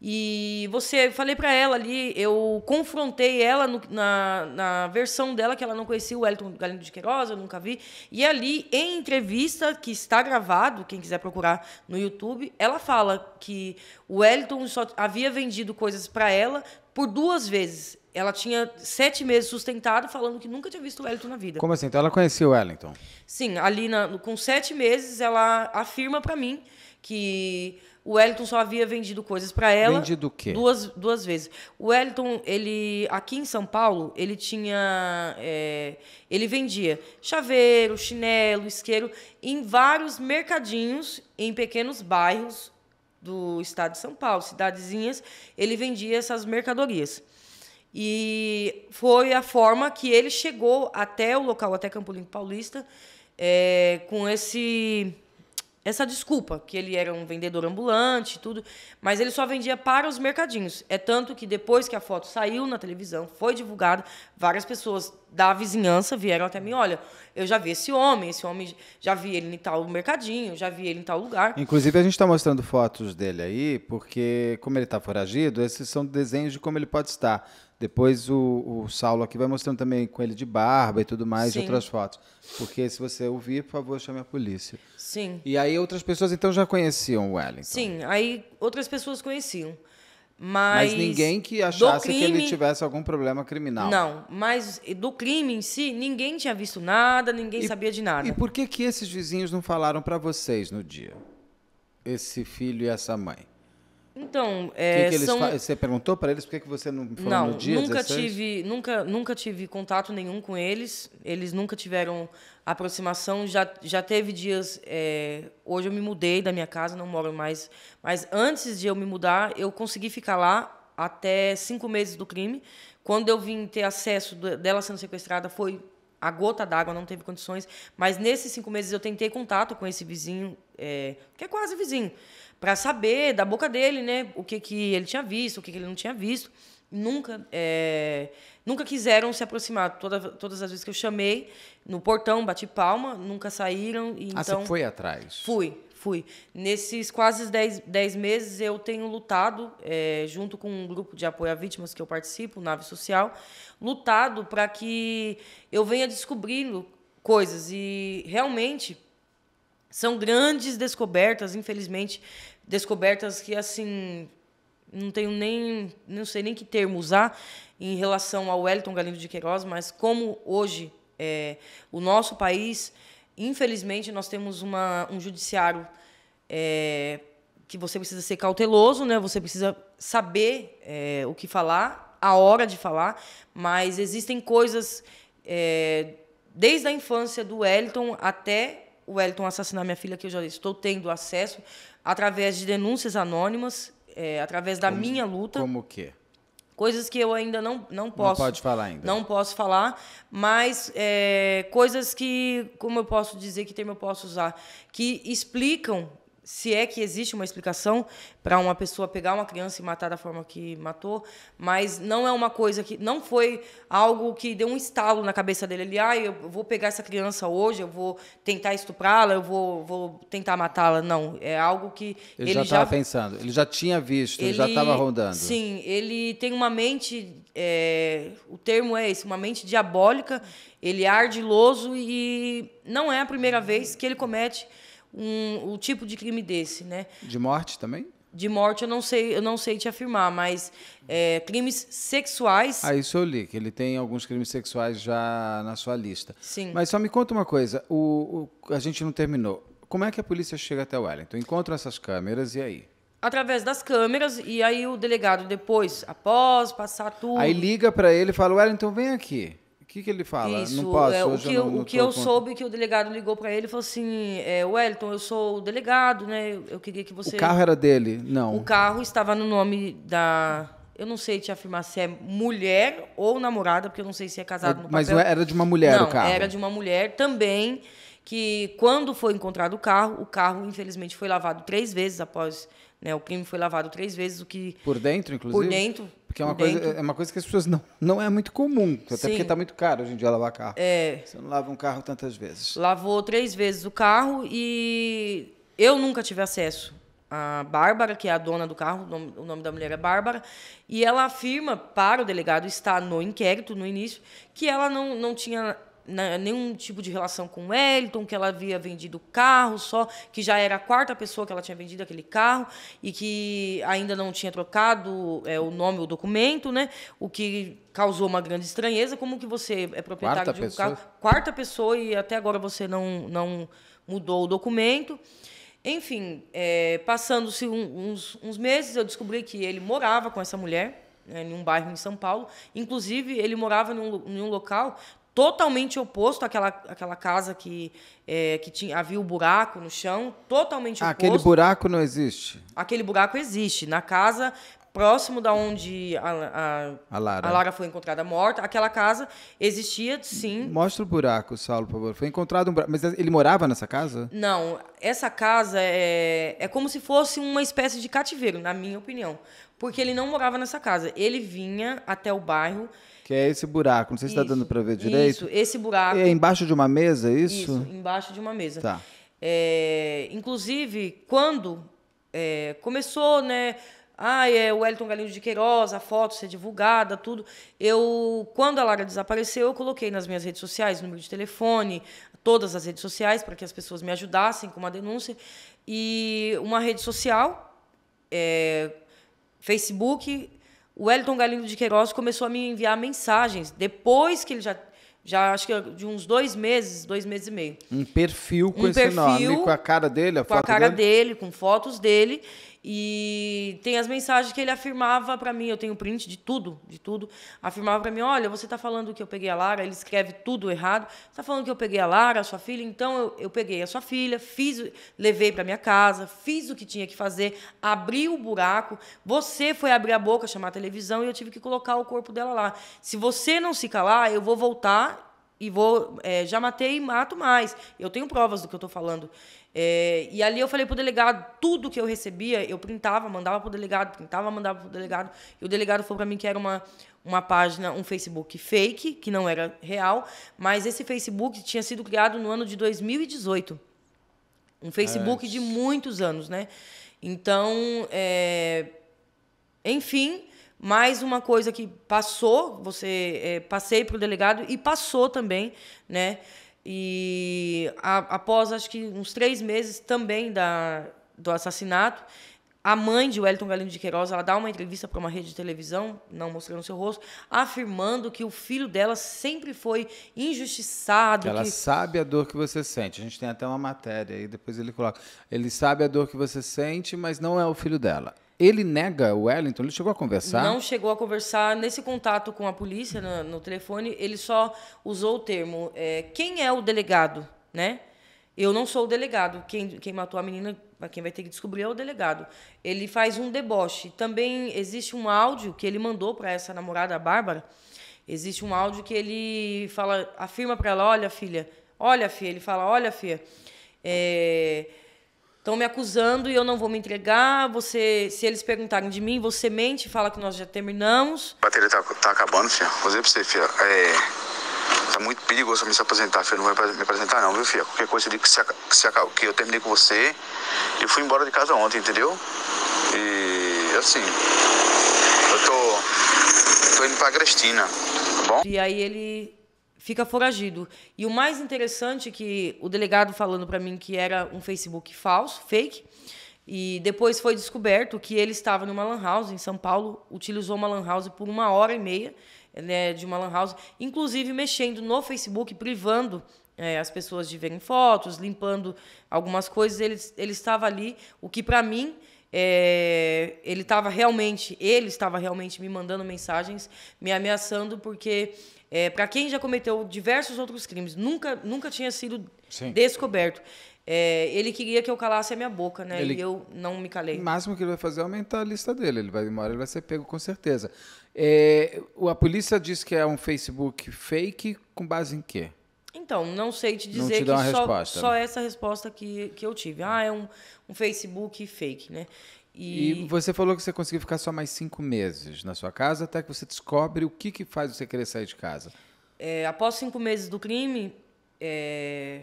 Speaker 2: E você, falei para ela ali, eu confrontei ela no, na, na versão dela que ela não conhecia o Wellington Galindo de Queiroz, eu nunca vi. E ali, em entrevista que está gravado, quem quiser procurar no YouTube, ela fala que o Wellington só havia vendido coisas para ela por duas vezes. Ela tinha sete meses sustentado, falando que nunca tinha visto o Wellington na vida. Como assim?
Speaker 1: Então ela conhecia o Wellington?
Speaker 2: Sim, ali na, com sete meses ela afirma para mim que o Wellington só havia vendido coisas para ela. Vendido o quê? Duas, duas vezes. O Wellington, ele aqui em São Paulo, ele tinha, é, ele vendia chaveiro, chinelo, isqueiro em vários mercadinhos, em pequenos bairros do estado de São Paulo, cidadezinhas, ele vendia essas mercadorias. E foi a forma que ele chegou até o local, até Campo Limpo Paulista, é, com esse essa desculpa, que ele era um vendedor ambulante tudo, mas ele só vendia para os mercadinhos. É tanto que depois que a foto saiu na televisão, foi divulgada, várias pessoas da vizinhança vieram até mim, olha, eu já vi esse homem, esse homem, já vi ele em tal mercadinho, já vi ele em tal lugar. Inclusive,
Speaker 1: a gente está mostrando fotos dele aí, porque como ele está foragido, esses são desenhos de como ele pode estar depois o, o, Saulo aqui vai mostrando também com ele de barba e tudo mais, Sim. outras fotos. Porque se você ouvir, por favor, chame a polícia. Sim. E aí outras pessoas então já conheciam o Wellington.
Speaker 2: Sim, aí outras pessoas conheciam. Mas, mas ninguém que achasse crime, que ele
Speaker 1: tivesse algum problema criminal. Não,
Speaker 2: mas do crime em si, ninguém tinha visto nada, ninguém e, sabia de nada. E por
Speaker 1: que que esses vizinhos não falaram para vocês no dia? Esse filho e essa mãe?
Speaker 2: Então, é, que que são... você
Speaker 1: perguntou para eles por que, você não foi não, no dia nunca
Speaker 2: tive, nunca, nunca tive contato nenhum com eles. Eles nunca tiveram aproximação. Já, já teve dias. É... Hoje eu me mudei da minha casa, não moro mais. Mas antes de eu me mudar, eu consegui ficar lá até cinco meses do crime. Quando eu vim ter acesso dela sendo sequestrada, foi a gota d'água, não teve condições. Mas nesses cinco meses eu tentei contato com esse vizinho, é, que é quase vizinho, para saber da boca dele, né, o que, que ele tinha visto, o que, que ele não tinha visto. Nunca, é, nunca quiseram se aproximar. Toda, todas as vezes que eu chamei, no portão, bati palma, nunca saíram. E ah, então, você foi atrás? Fui. Fui. Nesses quase 10, meses, eu tenho lutado, é, junto com um grupo de apoio a vítimas que eu participo, Nave Social, lutado para que eu venha descobrindo coisas. E realmente são grandes descobertas, infelizmente, descobertas que, assim, não tenho nem, não sei nem que termo usar em relação ao Wellington Galindo de Queiroz, mas como hoje é, o nosso país Infelizmente, nós temos uma, um judiciário é, que você precisa ser cauteloso, né? Você precisa saber é, o que falar, a hora de falar, mas existem coisas é, desde a infância do Wellington até o Wellington assassinar minha filha que eu já estou tendo acesso através de denúncias anônimas, é, através da como, minha luta. Como o quê? Coisas que eu ainda não, não posso. Não pode falar ainda. Não posso falar, mas é, coisas que, como eu posso dizer, que termo eu posso usar? Que explicam se é que existe uma explicação para uma pessoa pegar uma criança e matar da forma que matou, mas não é uma coisa que não foi algo que deu um estalo na cabeça dele, ele, ah, eu vou pegar essa criança hoje, eu vou tentar estuprá-la, eu vou, vou tentar matá-la, não, é algo que ele, ele já estava
Speaker 1: pensando, ele já tinha visto, ele, já estava rondando.
Speaker 2: Sim, ele tem uma mente, é, o termo é esse, uma mente diabólica, ele é ardiloso e não é a primeira vez que ele comete um, o tipo de crime desse, né?
Speaker 1: De morte também?
Speaker 2: De morte eu não sei, eu não sei te afirmar, mas é, crimes sexuais. Ah,
Speaker 1: isso eu li, que ele tem alguns crimes sexuais já na sua lista. Sim. Mas só me conta uma coisa: o, o a gente não terminou. Como é que a polícia chega até o Wellington? Encontra essas câmeras e aí?
Speaker 2: através das câmeras e aí o delegado depois, após passar tudo. Aí liga
Speaker 1: para ele e fala: "Wellington, vem aqui" que, que ele fala? Isso, não posso, é, o que, eu, não, o que eu soube
Speaker 2: que o delegado ligou para ele e falou assim: é, Wellington, eu sou o delegado, né? Eu, queria que você. O carro era dele? Não. O carro estava no nome da. Eu não sei te afirmar se é mulher ou namorada, porque eu não sei se é casado é, no Mas era de uma mulher não, o carro? Era de uma mulher também, que quando foi encontrado o carro, o carro, infelizmente, foi lavado três vezes após né, o crime foi lavado três vezes, o que por dentro, inclusive. Por dentro, porque é uma, coisa, é
Speaker 1: uma coisa que as pessoas não, não é muito comum, até Sim. porque está muito caro hoje em dia lavar carro. É. Você não lava um carro tantas vezes.
Speaker 2: Lavou três vezes o carro e eu nunca tive acesso. A Bárbara, que é a dona do carro, o nome, o nome da mulher é Bárbara, e ela afirma para o delegado, está no inquérito, no início, que ela não, não tinha né, nenhum tipo de relação com o Wellington, que ela havia vendido o carro só, que já era a quarta pessoa que ela tinha vendido aquele carro e que ainda não tinha trocado é, o nome, o documento, né? O que causou uma grande estranheza. Como que você é proprietário quarta de um pessoa. carro? Quarta pessoa e até agora você não, não mudou o documento. Enfim, é, passando-se um, uns, uns meses, eu descobri que ele morava com essa mulher, né, em um bairro em São Paulo. Inclusive, ele morava em um, em um local totalmente oposto àquela, àquela casa que, é, que tinha, havia o um buraco no chão, totalmente ah, oposto. Aquele
Speaker 1: buraco não existe?
Speaker 2: Aquele buraco existe. Na casa próximo da onde a, a, a, Lara. a, Lara. foi encontrada morta, aquela casa existia, sim.
Speaker 1: Mostra o buraco, Saulo, por favor. Foi encontrado um buraco. Mas ele morava nessa casa?
Speaker 2: Não, essa casa é, é como se fosse uma espécie de cativeiro, na minha opinião. Porque ele não morava nessa casa. Ele vinha até o bairro.
Speaker 1: Que é esse buraco, não sei se está dando para ver direito. Isso,
Speaker 2: esse buraco. É
Speaker 1: embaixo de uma mesa, é isso? Isso,
Speaker 2: embaixo de uma mesa. Tá. É, inclusive, quando é, começou, né? Ah, é o Elton Galinho de Queiroz, a foto ser divulgada, tudo. Eu, quando a Lara desapareceu, eu coloquei nas minhas redes sociais, número de telefone, todas as redes sociais, para que as pessoas me ajudassem com uma denúncia. E uma rede social, é, Facebook, o Elton Galindo de Queiroz começou a me enviar mensagens depois que ele já já acho que de uns dois meses, dois meses e meio.
Speaker 1: Um perfil com um esse perfil, nome, com a cara dele, a com foto a cara dele? dele,
Speaker 2: com fotos dele. E tem as mensagens que ele afirmava para mim, eu tenho print de tudo, de tudo. Afirmava para mim, olha, você está falando que eu peguei a Lara, ele escreve tudo errado. Você tá falando que eu peguei a Lara, a sua filha, então eu, eu peguei a sua filha, fiz, levei para minha casa, fiz o que tinha que fazer, abri o buraco. Você foi abrir a boca, chamar a televisão e eu tive que colocar o corpo dela lá. Se você não se calar, eu vou voltar e vou é, já matei e mato mais. Eu tenho provas do que eu estou falando. É, e ali eu falei pro delegado, tudo que eu recebia, eu printava, mandava pro delegado, printava, mandava pro delegado. E o delegado falou para mim que era uma, uma página, um Facebook fake, que não era real, mas esse Facebook tinha sido criado no ano de 2018. Um Facebook é. de muitos anos, né? Então, é... enfim, mais uma coisa que passou, você é, passei pro delegado e passou também, né? E a, após, acho que uns três meses também da, do assassinato, a mãe de Wellington Galindo de Queiroz, ela dá uma entrevista para uma rede de televisão, não mostrando seu rosto, afirmando que o filho dela sempre foi injustiçado. Ela que...
Speaker 1: sabe a dor que você sente. A gente tem até uma matéria aí, depois ele coloca. Ele sabe a dor que você sente, mas não é o filho dela. Ele nega o Wellington? Ele chegou a conversar? Não
Speaker 2: chegou a conversar. Nesse contato com a polícia, no, no telefone, ele só usou o termo é, quem é o delegado, né? Eu não sou o delegado. Quem, quem matou a menina, quem vai ter que descobrir é o delegado. Ele faz um deboche. Também existe um áudio que ele mandou para essa namorada, a Bárbara. Existe um áudio que ele fala, afirma para ela: olha, filha, olha, filha. Ele fala: olha, filha. É estão me acusando e eu não vou me entregar. Você, se eles perguntarem de mim, você mente, fala que nós já terminamos.
Speaker 1: A bateria tá, tá acabando, filha. Vou dizer pra você, filha. É, tá muito perigoso me se aposentar filha. Não vai me apresentar, não, viu, filha? Qualquer coisa ali que, se, que, se, que eu terminei com você e fui embora de casa ontem, entendeu? E assim, eu tô, tô indo pra Agrestina, tá
Speaker 2: bom? E aí ele fica foragido. E o mais interessante é que o delegado falando para mim que era um Facebook falso, fake, e depois foi descoberto que ele estava numa lan house em São Paulo, utilizou uma lan house por uma hora e meia né, de uma lan house, inclusive mexendo no Facebook, privando é, as pessoas de verem fotos, limpando algumas coisas. Ele, ele estava ali, o que para mim é, ele estava realmente, ele estava realmente me mandando mensagens, me ameaçando, porque é, para quem já cometeu diversos outros crimes, nunca, nunca tinha sido Sim. descoberto. É, ele queria que eu calasse a minha boca, né? Ele, e eu não me calei. O
Speaker 1: máximo que ele vai fazer é aumentar a lista dele. Ele vai, demorar, ele vai ser pego com certeza. É, a polícia diz que é um Facebook fake com base em quê?
Speaker 2: Então, não sei te dizer te que só, só né? essa resposta que, que eu tive. Ah, é um, um Facebook fake, né? E... e...
Speaker 1: você falou que você conseguiu ficar só mais cinco meses na sua casa até que você descobre o que, que faz você querer sair de casa.
Speaker 2: É, após cinco meses do crime, é...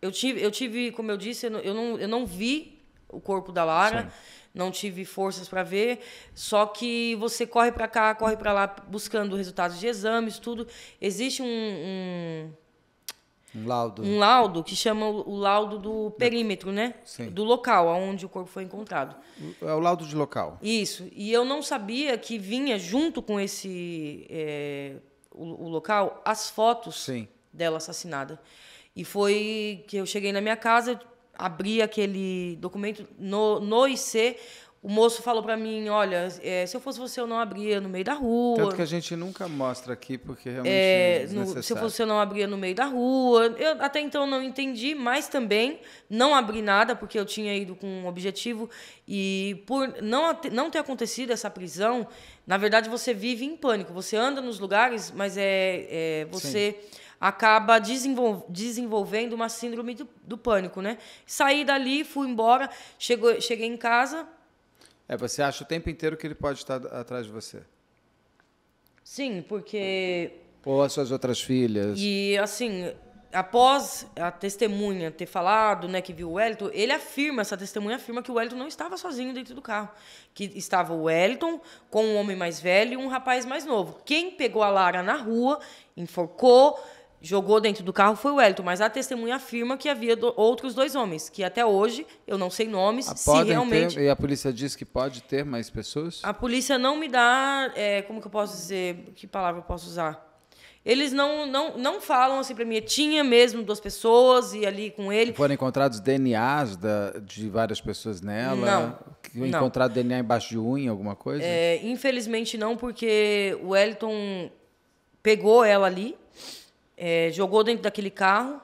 Speaker 2: eu, tive, eu tive, como eu disse, eu não, eu não, eu não vi o corpo da Lara. Sim não tive forças para ver. Só que você corre para cá, corre para lá, buscando resultados de exames, tudo. Existe um, um
Speaker 1: um laudo. Um
Speaker 2: laudo que chama o laudo do perímetro, né? Sim. Do local onde o corpo foi encontrado.
Speaker 1: É o laudo de local.
Speaker 2: Isso. E eu não sabia que vinha junto com esse é, o, o, local as fotos Sim. dela assassinada. E foi que eu cheguei na minha casa, abri aquele documento no, no IC, o moço falou para mim, olha, é, se eu fosse você, eu não abria no meio da rua. Tanto que a
Speaker 1: gente nunca mostra aqui, porque realmente é, é no, Se eu fosse você,
Speaker 2: eu não abria no meio da rua. Eu até então não entendi, mas também não abri nada, porque eu tinha ido com um objetivo. E por não, não ter acontecido essa prisão, na verdade, você vive em pânico. Você anda nos lugares, mas é, é você... Sim acaba desenvol desenvolvendo uma síndrome do, do, pânico, né? Saí dali, fui embora, chegou, cheguei em casa.
Speaker 1: É, você acha o tempo inteiro que ele pode estar atrás de você?
Speaker 2: Sim, porque.
Speaker 1: Ou as suas outras filhas.
Speaker 2: E assim, após a testemunha ter falado, né, que viu o Wellington, ele afirma, essa testemunha afirma que o Wellington não estava sozinho dentro do carro, que estava o Wellington com um homem mais velho e um rapaz mais novo. Quem pegou a Lara na rua, enforcou, jogou dentro do carro foi o Wellington, mas a testemunha afirma que havia do, outros dois homens, que até hoje eu não sei nomes, ah, se realmente... Ter,
Speaker 1: e a polícia diz que pode ter mais pessoas?
Speaker 2: A polícia não me dá, é, como que eu posso dizer, que palavra eu posso usar? Eles não, não, não falam assim para mim, tinha mesmo duas pessoas e ali com ele.
Speaker 1: Foram encontrados DNAs da, de várias pessoas nela? Não. Encontrado não. DNA embaixo de unha, alguma coisa? É,
Speaker 2: infelizmente não, porque o Wellington pegou ela ali, é, jogou dentro daquele carro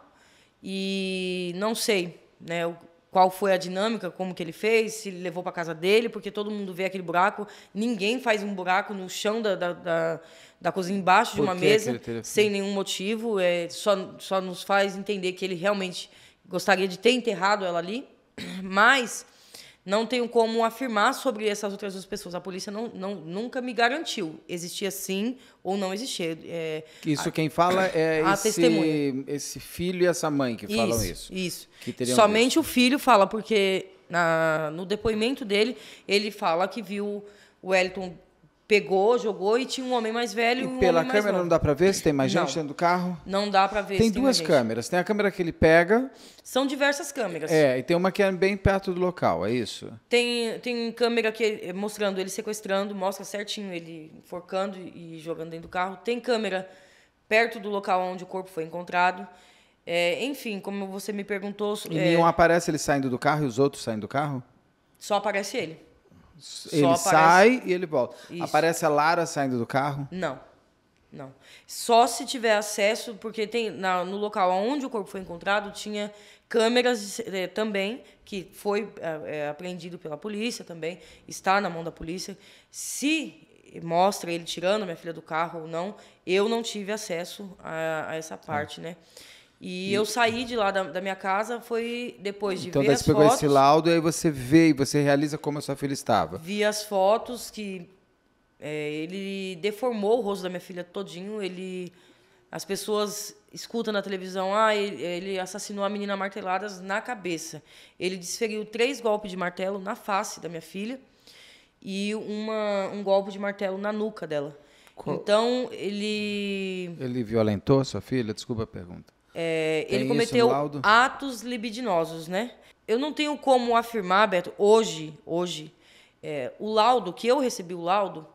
Speaker 2: e não sei né, qual foi a dinâmica, como que ele fez, se ele levou para casa dele, porque todo mundo vê aquele buraco, ninguém faz um buraco no chão da, da, da, da cozinha, embaixo de uma mesa, sem nenhum motivo, é, só, só nos faz entender que ele realmente gostaria de ter enterrado ela ali, mas não tenho como afirmar sobre essas outras duas pessoas. A polícia não, não, nunca me garantiu. Existia sim ou não existia. É, isso a, quem fala é a esse,
Speaker 1: esse filho e essa mãe que falam isso. Isso. Somente
Speaker 2: visto. o filho fala, porque na, no depoimento dele, ele fala que viu o Wellington pegou, jogou e tinha um homem mais velho e, um pela câmera não
Speaker 1: dá para ver se tem mais gente não. dentro do carro?
Speaker 2: Não dá para ver. Tem, tem duas câmeras.
Speaker 1: Gente. Tem a câmera que ele pega.
Speaker 2: São diversas câmeras. É,
Speaker 1: e tem uma que é bem perto do local, é isso?
Speaker 2: Tem, tem câmera que eh, mostrando ele sequestrando, mostra certinho ele forcando e jogando dentro do carro. Tem câmera perto do local onde o corpo foi encontrado. É, enfim, como você me perguntou... E é, nenhum
Speaker 1: aparece ele saindo do carro e os outros saindo do carro?
Speaker 2: Só aparece ele ele aparece... sai e ele volta. Isso. Aparece
Speaker 1: a Lara saindo do carro? Não.
Speaker 2: Não. Só se tiver acesso, porque tem na, no local onde o corpo foi encontrado tinha câmeras eh, também que foi eh, eh, apreendido pela polícia também está na mão da polícia. Se mostra ele tirando minha filha do carro ou não, eu não tive acesso a, a essa tá. parte, Sim. né? E, e, eu saí de lá da, da, minha casa, foi depois de então, ver daí as você pegou esse
Speaker 1: laudo e aí você vê e você realiza como a sua filha estava.
Speaker 2: Vi as fotos que é, ele deformou o rosto da minha filha todinho. Ele, as pessoas escutam na televisão, ah, ele, ele assassinou a menina marteladas na cabeça. Ele desferiu três golpes de martelo na face da minha filha e uma, um golpe de martelo na nuca dela. Qual? Então ele.
Speaker 1: Ele violentou sua filha? Desculpa a pergunta. É, ele cometeu
Speaker 2: atos libidinosos, né? Eu não tenho como afirmar, Beto, hoje, hoje, é, o laudo, que eu recebi o laudo,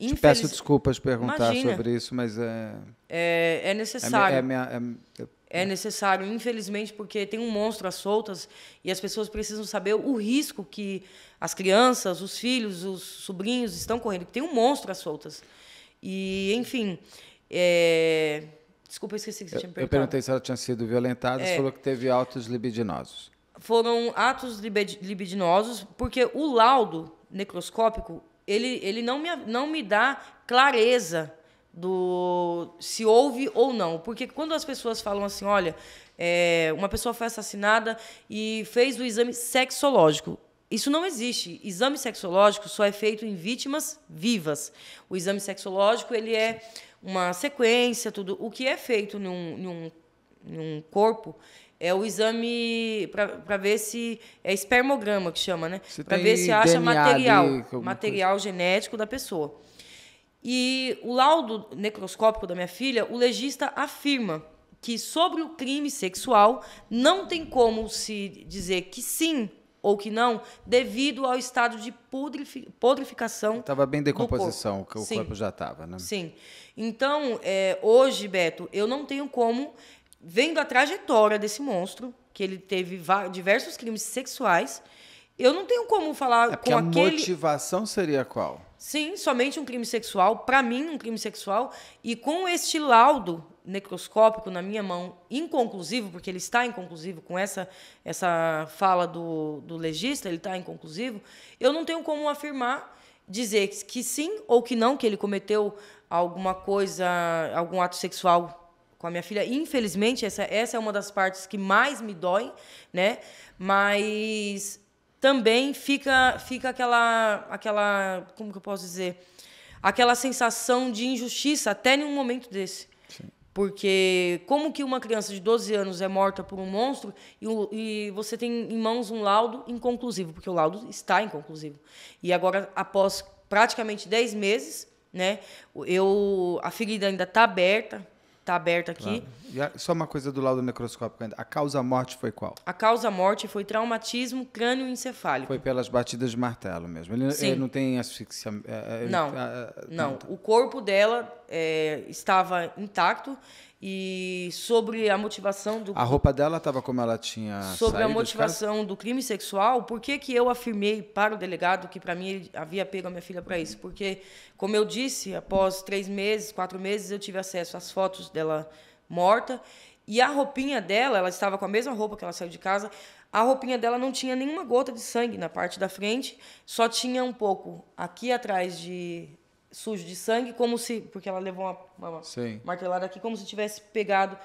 Speaker 2: Te infeliz... peço desculpas perguntar Imagina. sobre
Speaker 1: isso, mas é... É, é necessário. É, é, minha, é, minha,
Speaker 2: é, necessário, infelizmente, porque tem um monstro às soltas e as pessoas precisam saber o risco que as crianças, os filhos, os sobrinhos estão correndo. Tem um monstro às soltas. E, enfim... É Desculpa, eu esqueci que você tinha perguntado. Eu perguntei
Speaker 1: se ela tinha sido violentada, é. você falou que teve atos libidinosos.
Speaker 2: Foram atos libidinosos, porque o laudo necroscópico, ele, ele não, me, não me dá clareza do se houve ou não. Porque quando as pessoas falam assim, olha, é, uma pessoa foi assassinada e fez o exame sexológico. Isso não existe. Exame sexológico só é feito em vítimas vivas. O exame sexológico, ele é... Sim uma sequência, tudo. O que é feito num, num, num corpo é o exame para ver se é espermograma que chama, né? Para ver se acha material, material coisa. genético da pessoa. E o laudo necroscópico da minha filha, o legista afirma que sobre o crime sexual não tem como se dizer que sim ou que não, devido ao estado de pudrifi podrificação. Estava bem decomposição, corpo. o Sim. corpo já
Speaker 1: estava, né? Sim.
Speaker 2: Então, é, hoje, Beto, eu não tenho como, vendo a trajetória desse monstro, que ele teve diversos crimes sexuais, eu não tenho como falar é com a aquele. A
Speaker 1: motivação seria qual?
Speaker 2: Sim, somente um crime sexual, para mim, um crime sexual, e com este laudo necroscópico na minha mão, inconclusivo, porque ele está inconclusivo com essa, essa fala do, do legista, ele está inconclusivo, eu não tenho como afirmar, dizer que sim ou que não, que ele cometeu alguma coisa, algum ato sexual com a minha filha. Infelizmente, essa, essa é uma das partes que mais me dói, né? Mas também fica, fica aquela, aquela, como que eu posso dizer? Aquela sensação de injustiça, até em um momento desse porque como que uma criança de 12 anos é morta por um monstro e, e, você tem em mãos um laudo inconclusivo, porque o laudo está inconclusivo. E agora, após praticamente 10 meses, né, eu, a ferida ainda está aberta, tá aberto aqui.
Speaker 1: Claro. só uma coisa do laudo necroscópico ainda. A causa-morte foi qual?
Speaker 2: A causa-morte foi traumatismo
Speaker 1: crânioencefálico. Foi pelas batidas de martelo mesmo. Ele, ele não tem asfixia. É, é, ele, não, a, tá, a, é, não. não.
Speaker 2: Tá. O corpo dela é, estava intacto e sobre a motivação do. A roupa
Speaker 1: dela estava como ela tinha. Sobre a motivação
Speaker 2: do crime sexual, por que, que eu afirmei para o delegado que, para mim, ele havia pego a minha filha para isso? Porque, como eu disse, após três meses, quatro meses, eu tive acesso às fotos dela morta. E a roupinha dela, ela estava com a mesma roupa que ela saiu de casa, a roupinha dela não tinha nenhuma gota de sangue na parte da frente, só tinha um pouco aqui atrás de sujo de sangue, como se. Porque ela levou uma, uma martelada aqui, como se tivesse pegado,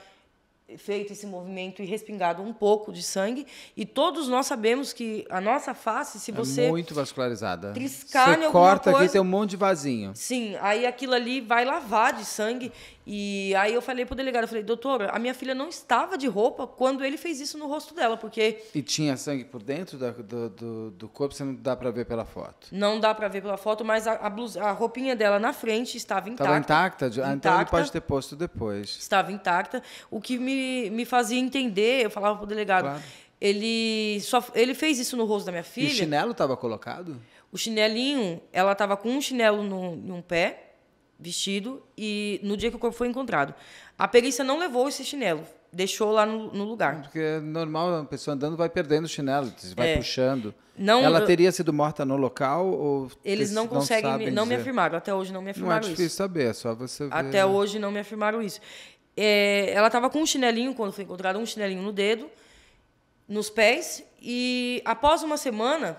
Speaker 2: feito esse movimento e respingado um pouco de sangue. E todos nós sabemos que a nossa face, se é você. Muito
Speaker 1: vascularizada. Triscar você em alguma corta coisa, aqui, tem um monte de vasinho.
Speaker 2: Sim, aí aquilo ali vai lavar de sangue. E aí eu falei pro delegado, eu falei, doutora, a minha filha não estava de roupa quando ele fez isso no rosto dela, porque...
Speaker 1: E tinha sangue por dentro do, do, do, corpo, você não dá para ver pela foto?
Speaker 2: Não dá para ver pela foto, mas a, a, blusa, a roupinha dela na frente estava intacta. Estava intacta?
Speaker 1: intacta ah, então ele pode ter posto depois.
Speaker 2: Estava intacta. O que me, me fazia entender, eu falava pro delegado, claro. ele, só, ele fez isso no rosto da minha filha... E o chinelo
Speaker 1: estava colocado?
Speaker 2: O chinelinho, ela estava com um chinelo num pé vestido e no dia que o corpo foi encontrado. A perícia não levou esse chinelo, deixou lá no, no lugar. Porque é normal, a pessoa andando vai perdendo o chinelo, vai é. puxando. Não, Ela teria
Speaker 1: sido morta no local ou eles não conseguem, não, me, não me
Speaker 2: afirmaram até hoje, não me afirmaram isso. Não é difícil isso. saber, é só você ver. Até hoje não me afirmaram isso. É, ela estava com um chinelinho quando foi encontrada, um chinelinho no dedo, nos pés e após uma semana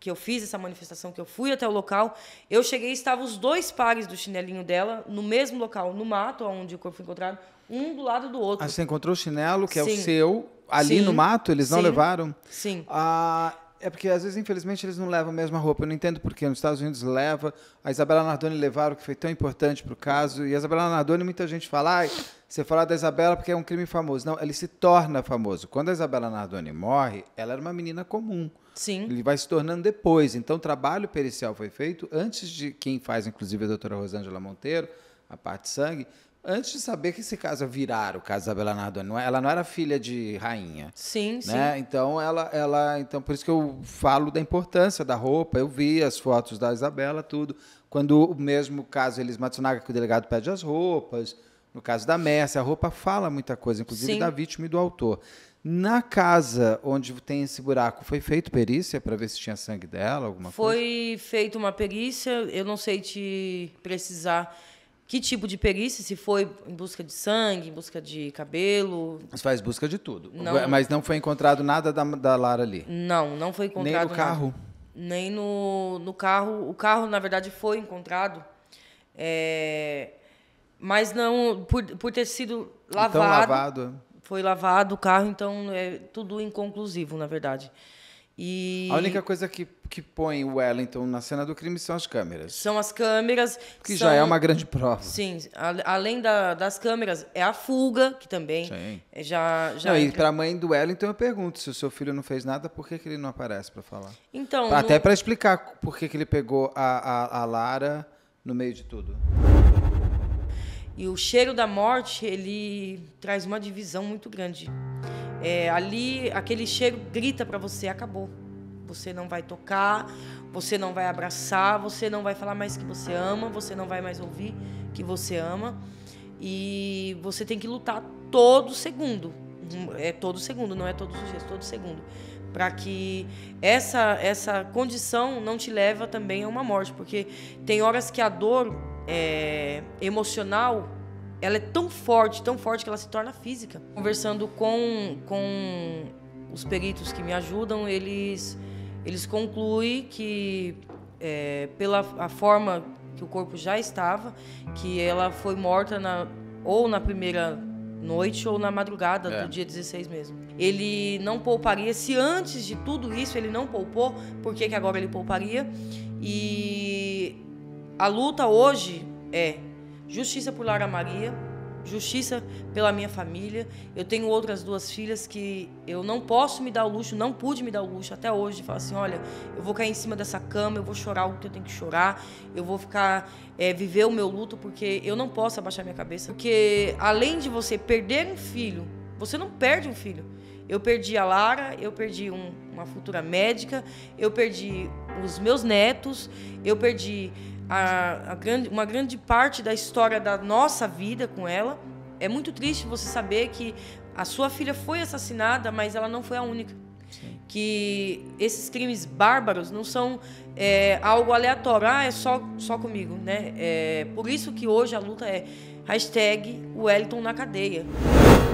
Speaker 2: que eu fiz essa manifestação, que eu fui até o local, eu cheguei e estavam os dois pares do chinelinho dela no mesmo local, no mato, onde o corpo foi encontrado, um do lado do outro. Ah, você
Speaker 1: encontrou o chinelo, que Sim. é o seu, ali Sim. no mato? Eles não levaram?
Speaker 2: Sim. Ah,
Speaker 1: é porque às vezes, infelizmente, eles não levam a mesma roupa. Eu não entendo porquê. Nos Estados Unidos leva. A Isabela Nardoni levaram, que foi tão importante para o caso. E a Isabela Nardoni, muita gente fala, ah, você fala da Isabela porque é um crime famoso. Não, ele se torna famoso. Quando a Isabela Nardoni morre, ela era uma menina comum. Sim. Ele vai se tornando depois. Então, o trabalho pericial foi feito antes de quem faz, inclusive, a doutora Rosângela Monteiro, a parte sangue, Antes de saber que esse caso é virar o caso da Isabela Nardone, é? ela não era filha de rainha. Sim, né? sim. Então ela, ela, então por isso que eu falo da importância da roupa. Eu vi as fotos da Isabela, tudo. Quando o mesmo caso eles Matsunaga que o delegado pede as roupas, no caso da Mércia, a roupa fala muita coisa, inclusive sim. da vítima e do autor. Na casa onde tem esse buraco, foi feito perícia para ver se tinha sangue dela, alguma foi
Speaker 2: coisa? Foi feita uma perícia, eu não sei te precisar que tipo de perícia, se foi em busca de sangue, em busca de cabelo. Mas faz
Speaker 1: busca de tudo. Não, Mas não foi encontrado nada da, da Lara ali?
Speaker 2: Não, não foi encontrado. Nem no carro? Nem no, no carro. O carro, na verdade, foi encontrado. É, mas não. Por, por ter sido lavado. Então, lavado. É. Foi lavado o carro, então é tudo inconclusivo, na verdade. E... A única
Speaker 1: coisa que que põe o Wellington na cena do crime são as câmeras.
Speaker 2: São as câmeras. Que são, já é uma grande prova. Sim, a, além da, das câmeras, é a fuga, que também sim. É já. já não, entra... E para a
Speaker 1: mãe do Wellington, eu pergunto: se o seu filho não fez nada, por que, que ele não aparece para falar? Então. Até no... para explicar por que, que ele pegou a, a, a Lara no meio de tudo.
Speaker 2: E o cheiro da morte, ele traz uma divisão muito grande. É, ali, aquele cheiro grita para você: acabou. Você não vai tocar, você não vai abraçar, você não vai falar mais que você ama, você não vai mais ouvir que você ama. E você tem que lutar todo segundo. É todo segundo, não é todos os dias, todo segundo. Para que essa, essa condição não te leve também a uma morte. Porque tem horas que a dor é, emocional ela é tão forte, tão forte que ela se torna física. Conversando com, com os peritos que me ajudam, eles eles concluem que, é, pela a forma que o corpo já estava, que ela foi morta na, ou na primeira noite ou na madrugada é. do dia 16 mesmo. Ele não pouparia, se antes de tudo isso ele não poupou, por que, que agora ele pouparia? E a luta hoje é justiça por Lara Maria, justiça pela minha família. Eu tenho outras duas filhas que eu não posso me dar o luxo, não pude me dar o luxo até hoje. Falar assim: olha, eu vou cair em cima dessa cama, eu vou chorar o que eu tenho que chorar, eu vou ficar, é, viver o meu luto, porque eu não posso abaixar minha cabeça. Porque além de você perder um filho, você não perde um filho. Eu perdi a Lara, eu perdi um, uma futura médica, eu perdi os meus netos, eu perdi a, a grande, uma grande parte da história da nossa vida com ela. É muito triste você saber que a sua filha foi assassinada, mas ela não foi a única. Sim. Que esses crimes bárbaros não são é, algo aleatório. Ah, é só, só comigo, né? É, por isso que hoje a luta é hashtag Wellington na cadeia.